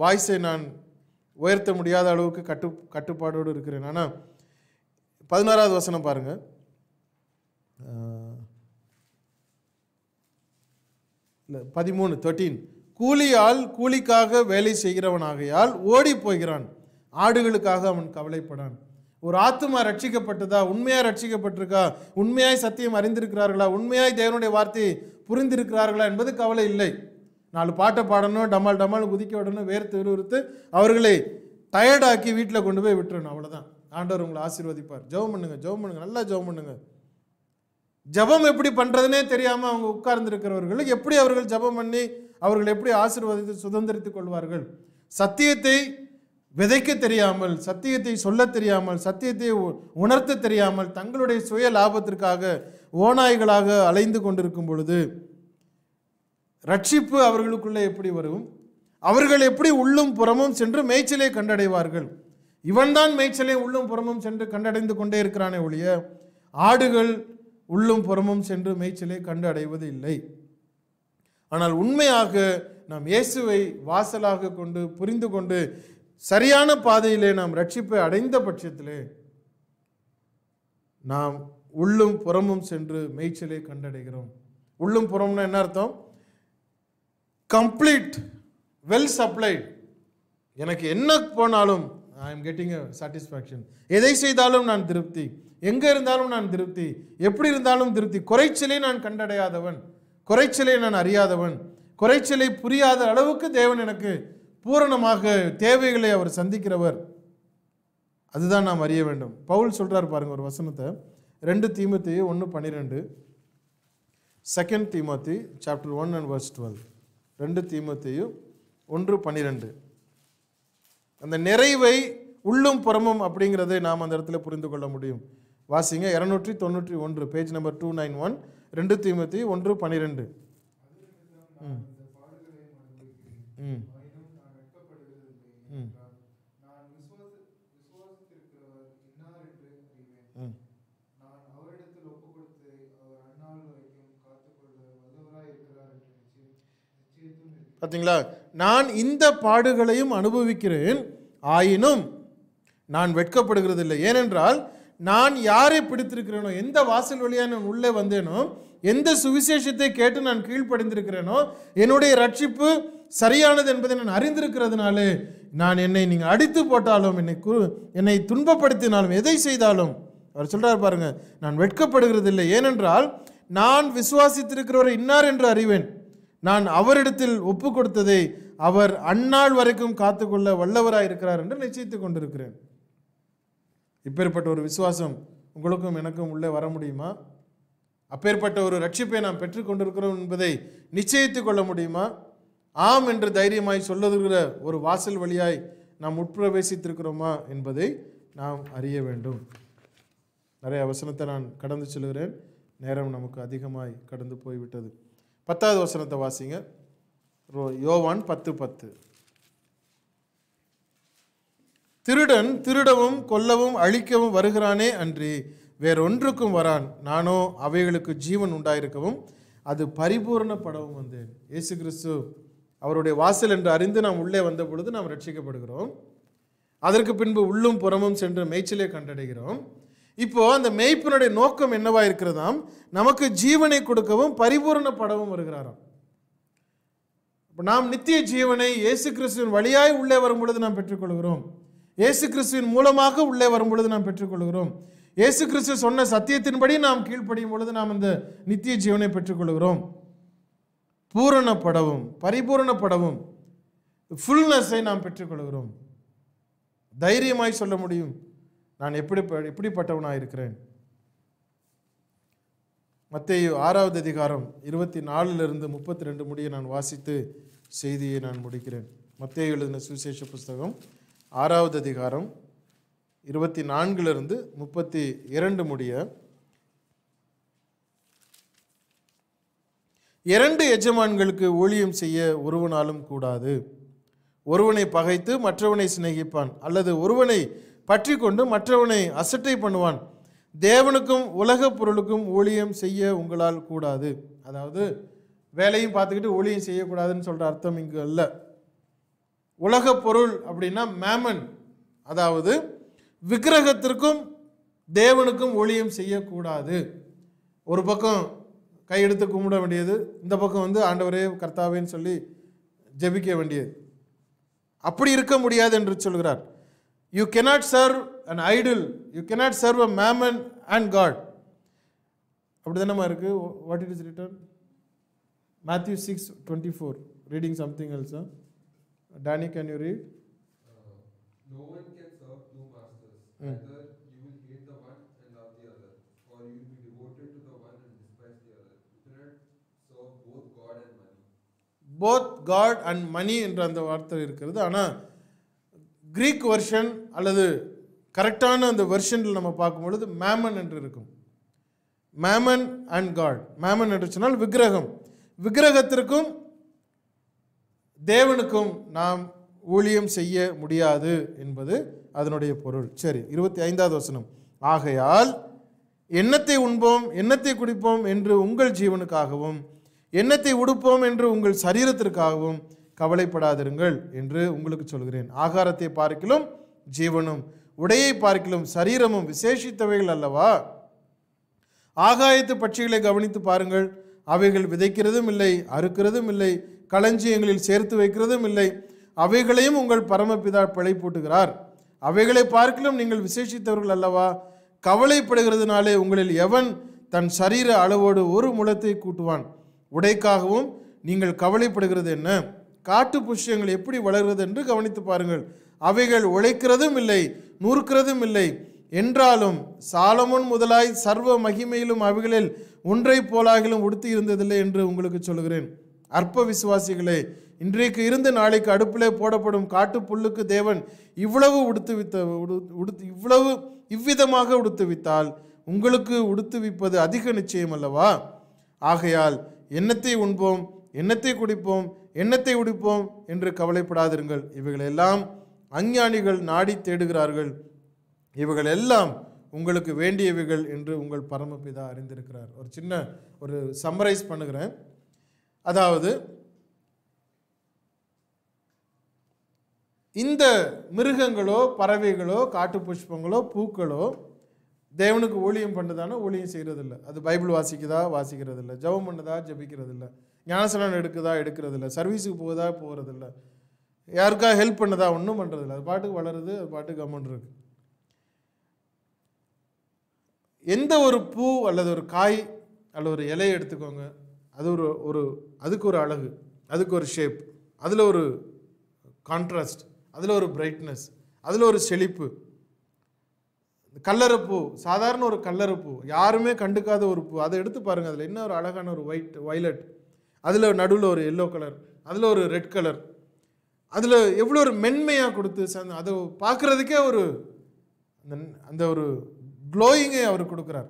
A: வாய்ஸை நான் உயர்த்த முடியாத அளவுக்கு கட்டு கட்டுப்பாடோடு இருக்கிறேன் ஆனால் பதினாறாவது வசனம் பாருங்கள் இல்லை பதிமூணு தேர்ட்டீன் கூலியால் கூலிக்காக வேலை செய்கிறவனாகையால் ஓடி போகிறான் ஆடுகளுக்காக அவன் கவலைப்படான் ஒரு ஆத்துமா ரட்சிக்கப்பட்டதா உண்மையாக ரட்சிக்கப்பட்டிருக்கா உண்மையாய் சத்தியம் அறிந்திருக்கிறார்களா உண்மையாய் தேவனுடைய வார்த்தை புரிந்திருக்கிறார்களா என்பது கவலை இல்லை நாலு பாட்டை பாடணும் டமால் டமால் குதிக்க விடணும் வேர்த்து விறுவிறுத்து அவர்களை டயர்டாக்கி வீட்டில் கொண்டு போய் விட்டுறணும் அவ்வளோதான் ஆண்டவர் உங்களை ஆசீர்வதிப்பார் ஜெபம் பண்ணுங்க ஜெபம் பண்ணுங்க நல்லா ஜெபம் பண்ணுங்க ஜபம் எப்படி பண்ணுறதுனே தெரியாமல் அவங்க உட்கார்ந்துருக்கிறவர்கள் எப்படி அவர்கள் ஜபம் பண்ணி அவர்கள் எப்படி ஆசீர்வதித்து சுதந்திரித்துக் கொள்வார்கள் சத்தியத்தை விதைக்க தெரியாமல் சத்தியத்தை சொல்ல தெரியாமல் சத்தியத்தை உணர்த்த தெரியாமல் தங்களுடைய சுய லாபத்திற்காக ஓநாய்களாக அலைந்து கொண்டிருக்கும் பொழுது ரட்சிப்பு அவர்களுக்குள்ளே எப்படி வரும் அவர்கள் எப்படி உள்ளும் புறமும் சென்று மேய்ச்சலை கண்டடைவார்கள் இவன்தான் மேய்ச்சலை உள்ளும் புறமும் சென்று கண்டடைந்து கொண்டே இருக்கிறானே ஒழிய ஆடுகள் உள்ளும் புறமும் சென்று மேய்ச்சலை கண்டு அடைவது இல்லை ஆனால் உண்மையாக நாம் இயேசுவை வாசலாக கொண்டு புரிந்து கொண்டு சரியான பாதையிலே நாம் ரட்சிப்பை அடைந்த பட்சத்திலே நாம் உள்ளும் புறமும் சென்று மேய்ச்சலை கண்டடைகிறோம் உள்ளும் புறம்னா என்ன அர்த்தம் கம்ப்ளீட் வெல் சப்ளை எனக்கு என்ன போனாலும் ஐ எம் கெட்டிங் சாட்டிஸ்ஃபேக்ஷன் எதை செய்தாலும் நான் திருப்தி எங்கே இருந்தாலும் நான் திருப்தி எப்படி இருந்தாலும் திருப்தி குறைச்சலே நான் கண்டடையாதவன் குறைச்சலை நான் அறியாதவன் குறைச்சலை புரியாத அளவுக்கு தேவன் எனக்கு பூரணமாக தேவைகளை அவர் சந்திக்கிறவர் அதுதான் நாம் அறிய வேண்டும் பவுல் சொல்கிறார் பாருங்கள் ஒரு வசனத்தை ரெண்டு தீமத்தி ஒன்று பன்னிரெண்டு second Timothy chapter one and verse twelve ரெண்டு தீமத்தையும் ஒன்று பன்னிரெண்டு அந்த நிறைவை உள்ளும் புறமும் அப்படிங்கிறதை நாம் அந்த இடத்துல புரிந்து கொள்ள முடியும் வாசிங்க இரநூற்றி தொண்ணூற்றி ஒன்று page number two nine one ரெண்டு தீமத்தி ஒன்று பன்னிரெண்டு ம் ம் பார்த்தீங்களா நான் இந்த பாடுகளையும் அனுபவிக்கிறேன் ஆயினும் நான் வெட்கப்படுகிறது இல்லை ஏனென்றால் நான் யாரை பிடித்திருக்கிறேனோ எந்த வாசல் வழியாக நான் உள்ளே வந்தேனோ எந்த சுவிசேஷத்தை கேட்டு நான் கீழ்ப்படைந்திருக்கிறேனோ என்னுடைய ரட்சிப்பு சரியானது என்பதை நான் அறிந்திருக்கிறதுனாலே நான் என்னை நீங்கள் அடித்து போட்டாலும் என்னை கு என்னை துன்பப்படுத்தினாலும் எதை செய்தாலும் அவர் சொல்கிறார் பாருங்கள் நான் இல்லை ஏனென்றால் நான் விசுவாசித்திருக்கிறவரை இன்னார் என்று அறிவேன் நான் அவரிடத்தில் ஒப்பு கொடுத்ததை அவர் அந்நாள் வரைக்கும் காத்துக்கொள்ள வல்லவராக இருக்கிறார் என்று நிச்சயித்துக் கொண்டிருக்கிறேன் இப்பேற்பட்ட ஒரு விசுவாசம் உங்களுக்கும் எனக்கும் உள்ளே வர முடியுமா அப்பேற்பட்ட ஒரு ரட்சிப்பை நாம் பெற்றுக்கொண்டிருக்கிறோம் என்பதை நிச்சயித்துக் கொள்ள முடியுமா ஆம் என்று தைரியமாய் சொல்லுகிற ஒரு வாசல் வழியாய் நாம் உட்பிரவேசித்திருக்கிறோமா என்பதை நாம் அறிய வேண்டும் நிறைய வசனத்தை நான் கடந்து செல்கிறேன் நேரம் நமக்கு அதிகமாய் கடந்து போய்விட்டது பத்தாவது வசனத்தை வாசிங்க யோவான் பத்து பத்து திருடன் திருடவும் கொல்லவும் அழிக்கவும் வருகிறானே அன்றி வேறொன்றுக்கும் வரான் நானோ அவைகளுக்கு ஜீவன் உண்டாயிருக்கவும் அது பரிபூர்ணப்படவும் வந்தேன் இயேசு கிறிஸ்து அவருடைய வாசல் என்று அறிந்து நாம் உள்ளே வந்த பொழுது நாம் ரட்சிக்கப்படுகிறோம் அதற்கு பின்பு உள்ளும் புறமும் சென்று மேய்ச்சலே கண்டடைகிறோம் இப்போ அந்த மெய்ப்பனுடைய நோக்கம் என்னவா இருக்கிறதாம் நமக்கு ஜீவனை கொடுக்கவும் பரிபூரணப்படவும் வருகிறாராம் இப்போ நாம் நித்திய ஜீவனை இயேசு கிறிஸ்துவின் வழியாய் உள்ளே வரும் பொழுது நாம் பெற்றுக்கொள்கிறோம் இயேசு கிறிஸ்துவின் மூலமாக உள்ளே வரும் பொழுது நாம் பெற்றுக்கொள்கிறோம் இயேசு கிறிஸ்து சொன்ன சத்தியத்தின்படி நாம் கீழ்ப்படியும் பொழுது நாம் இந்த நித்திய ஜீவனை பெற்றுக்கொள்கிறோம் பூரணப்படவும் பரிபூரணப்படவும் ஃபுல்னஸை நாம் பெற்றுக்கொள்கிறோம் தைரியமாய் சொல்ல முடியும் நான் எப்படி எப்படிப்பட்டவனாக இருக்கிறேன் மத்திய ஆறாவது அதிகாரம் இருபத்தி நாலுலேருந்து முப்பத்தி ரெண்டு முடிய நான் வாசித்து செய்தியை நான் முடிக்கிறேன் மத்திய எழுதின சுவிசேஷ புஸ்தகம் ஆறாவது அதிகாரம் இருபத்தி நான்கிலிருந்து முப்பத்தி இரண்டு முடிய இரண்டு எஜமான்களுக்கு ஊழியம் செய்ய ஒருவனாலும் கூடாது ஒருவனை பகைத்து மற்றவனை சிநேகிப்பான் அல்லது ஒருவனை பற்றி கொண்டு மற்றவனை அசட்டை பண்ணுவான் தேவனுக்கும் உலக பொருளுக்கும் ஊழியம் செய்ய உங்களால் கூடாது அதாவது வேலையும் பார்த்துக்கிட்டு ஊழியம் செய்யக்கூடாதுன்னு சொல்கிற அர்த்தம் இங்கு அல்ல உலக பொருள் அப்படின்னா மேமன் அதாவது விக்கிரகத்திற்கும் தேவனுக்கும் ஊழியம் செய்யக்கூடாது ஒரு பக்கம் கையெடுத்து கும்பிட வேண்டியது இந்த பக்கம் வந்து ஆண்டவரே கர்த்தாவேன்னு சொல்லி ஜெபிக்க வேண்டியது அப்படி இருக்க முடியாது என்று சொல்கிறார் You cannot serve an idol. You cannot serve a mammon and God. அப்படிதானம்மா இருக்கு what it is return Matthew six twenty four reading something else Danny can No one can serve two masters. Mm. Either you will hate the one and love the other, or you will be devoted to the one and despise the other. You cannot serve both God and money. Both God and money என்ற அந்த வார்த்தை Greek version அல்லது கரெக்டான அந்த வெர்ஷனில் நம்ம பார்க்கும் பொழுது மேமன் என்று இருக்கும் மேமன் அண்ட் காட் மேமன் என்று சொன்னால் விக்கிரகம் விக்கிரகத்திற்கும் தேவனுக்கும் நாம் ஊழியம் செய்ய முடியாது என்பது அதனுடைய பொருள் சரி இருபத்தி ஐந்தாவது வசனம் ஆகையால் எண்ணத்தை உண்போம் எண்ணத்தை குடிப்போம் என்று உங்கள் ஜீவனுக்காகவும் எண்ணத்தை உடுப்போம் என்று உங்கள் சரீரத்திற்காகவும் கவலைப்படாதிருங்கள் என்று உங்களுக்கு சொல்கிறேன் ஆகாரத்தை பார்க்கிலும் ஜீவனும் உடையை பார்க்கிலும் சரீரமும் விசேஷித்தவைகள் அல்லவா ஆகாயத்து பட்சிகளை கவனித்து பாருங்கள் அவைகள் விதைக்கிறதும் இல்லை அறுக்கிறதும் இல்லை களஞ்சியங்களில் சேர்த்து வைக்கிறதும் இல்லை அவைகளையும் உங்கள் பரமபிதா பிழை பூட்டுகிறார் அவைகளை பார்க்கிலும் நீங்கள் விசேஷித்தவர்கள் அல்லவா கவலைப்படுகிறதுனாலே உங்களில் எவன் தன் சரீர அளவோடு ஒரு முளத்தை கூட்டுவான் உடைக்காகவும் நீங்கள் கவலைப்படுகிறது என்ன காட்டு புஷ்யங்கள் எப்படி வளர்கிறது என்று கவனித்து பாருங்கள் அவைகள் உழைக்கிறதும் இல்லை நூறுக்கிறதும் இல்லை என்றாலும் சாலமுன் முதலாய் சர்வ மகிமையிலும் அவைகளில் ஒன்றை போலாகிலும் உடுத்தி இருந்ததில்லை என்று உங்களுக்கு சொல்கிறேன் அற்ப விசுவாசிகளே இன்றைக்கு இருந்து நாளைக்கு அடுப்பிலே போடப்படும் காட்டு புல்லுக்கு தேவன் இவ்வளவு உடுத்துவித்த உடுத்து இவ்வளவு இவ்விதமாக உடுத்துவித்தால் உங்களுக்கு உடுத்துவிப்பது அதிக நிச்சயம் அல்லவா ஆகையால் எண்ணத்தை உண்போம் எண்ணத்தை குடிப்போம் எண்ணத்தை உடுப்போம் என்று கவலைப்படாதிருங்கள் இவைகளெல்லாம் அஞ்ஞானிகள் நாடி தேடுகிறார்கள் இவைகள் எல்லாம் உங்களுக்கு வேண்டியவைகள் என்று உங்கள் பரமபிதா அறிந்திருக்கிறார் ஒரு சின்ன ஒரு சம்மரைஸ் பண்ணுகிறேன் அதாவது இந்த மிருகங்களோ பறவைகளோ காட்டு புஷ்பங்களோ பூக்களோ தேவனுக்கு ஊழியம் பண்ணுதானா ஊழியம் செய்கிறதில்ல அது பைபிள் வாசிக்குதா வாசிக்கிறதில்ல ஜபம் பண்ணுதா ஜபிக்கிறதில்லை ஞானசலன் எடுக்குதா எடுக்கிறதில்ல சர்வீஸுக்கு போகுதா போகிறதில்ல யாருக்கா ஹெல்ப் பண்ணுதா ஒன்றும் பண்ணுறதில்ல அது பாட்டுக்கு வளருது அது பாட்டுக்கு கம்மன் இருக்கு எந்த ஒரு பூ அல்லது ஒரு காய் அல்லது ஒரு இலையை எடுத்துக்கோங்க அது ஒரு ஒரு அதுக்கு ஒரு அழகு அதுக்கு ஒரு ஷேப் அதில் ஒரு கான்ட்ராஸ்ட் அதில் ஒரு பிரைட்னஸ் அதில் ஒரு செழிப்பு கல்லறப்பூ சாதாரண ஒரு கல்லறப்பூ யாருமே கண்டுக்காத ஒரு பூ அதை எடுத்து பாருங்கள் அதில் என்ன ஒரு அழகான ஒரு ஒயிட் வைலட் அதில் நடுவில் ஒரு எல்லோ கலர் அதில் ஒரு ரெட் கலர் அதில் எவ்வளோ ஒரு மென்மையாக கொடுத்து சந்த அதை பார்க்குறதுக்கே ஒரு அந்த அந்த ஒரு க்ளோயிங்கை அவர் கொடுக்குறார்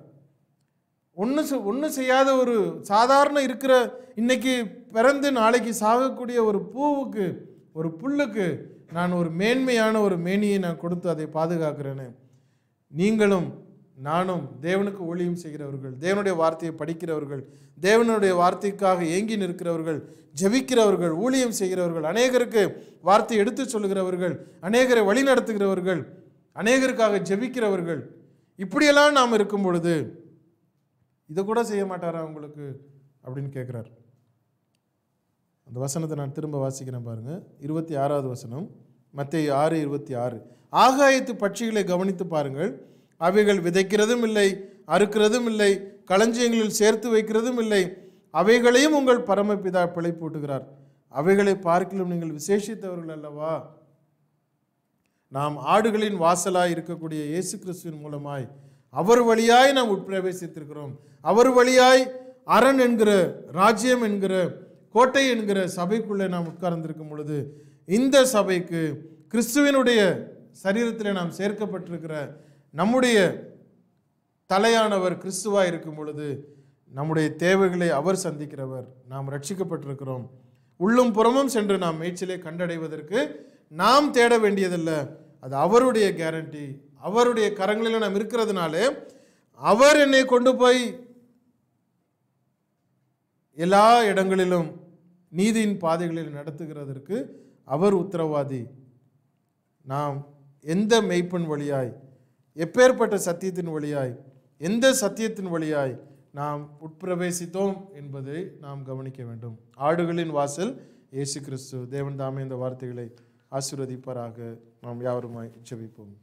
A: ஒன்று ஒன்றும் செய்யாத ஒரு சாதாரண இருக்கிற இன்னைக்கு பிறந்து நாளைக்கு சாகக்கூடிய ஒரு பூவுக்கு ஒரு புல்லுக்கு நான் ஒரு மேன்மையான ஒரு மேனியை நான் கொடுத்து அதை பாதுகாக்கிறேன்னு நீங்களும் நானும் தேவனுக்கு ஊழியம் செய்கிறவர்கள் தேவனுடைய வார்த்தையை படிக்கிறவர்கள் தேவனுடைய வார்த்தைக்காக ஏங்கி நிற்கிறவர்கள் ஜபிக்கிறவர்கள் ஊழியம் செய்கிறவர்கள் அநேகருக்கு வார்த்தையை எடுத்து சொல்லுகிறவர்கள் அநேகரை வழி நடத்துகிறவர்கள் அநேகருக்காக ஜபிக்கிறவர்கள் இப்படியெல்லாம் நாம் இருக்கும் பொழுது இதை கூட செய்ய மாட்டாரா உங்களுக்கு அப்படின்னு கேட்குறார் அந்த வசனத்தை நான் திரும்ப வாசிக்கிறேன் பாருங்கள் இருபத்தி ஆறாவது வசனம் மத்திய ஆறு இருபத்தி ஆறு ஆகாயத்து பட்சிகளை கவனித்து பாருங்கள் அவைகள் விதைக்கிறதும் இல்லை அறுக்கிறதும் இல்லை களஞ்சியங்களில் சேர்த்து வைக்கிறதும் இல்லை அவைகளையும் உங்கள் பரமபிதா பிழை போட்டுகிறார் அவைகளை பார்க்கலும் நீங்கள் விசேஷித்தவர்கள் அல்லவா நாம் ஆடுகளின் வாசலாய் இருக்கக்கூடிய இயேசு கிறிஸ்துவின் மூலமாய் அவர் வழியாய் நாம் உட்பிரவேசித்திருக்கிறோம் அவர் வழியாய் அரண் என்கிற ராஜ்யம் என்கிற கோட்டை என்கிற சபைக்குள்ளே நாம் உட்கார்ந்திருக்கும் பொழுது இந்த சபைக்கு கிறிஸ்துவனுடைய சரீரத்தில் நாம் சேர்க்கப்பட்டிருக்கிற நம்முடைய தலையானவர் கிறிஸ்துவாக இருக்கும் பொழுது நம்முடைய தேவைகளை அவர் சந்திக்கிறவர் நாம் ரட்சிக்கப்பட்டிருக்கிறோம் உள்ளும் புறமும் சென்று நாம் மேய்ச்சலை கண்டடைவதற்கு நாம் தேட வேண்டியதில்லை அது அவருடைய கேரண்டி அவருடைய கரங்களில் நாம் இருக்கிறதுனாலே அவர் என்னை கொண்டு போய் எல்லா இடங்களிலும் நீதியின் பாதைகளில் நடத்துகிறதற்கு அவர் உத்தரவாதி நாம் எந்த மெய்ப்பெண் வழியாய் எப்பேற்பட்ட சத்தியத்தின் வழியாய் எந்த சத்தியத்தின் வழியாய் நாம் உட்பிரவேசித்தோம் என்பதை நாம் கவனிக்க வேண்டும் ஆடுகளின் வாசல் இயேசு கிறிஸ்து தேவன் தாமே இந்த வார்த்தைகளை ஆசிர்வதிப்பாராக நாம் யாவருமாய் ஜெபிப்போம்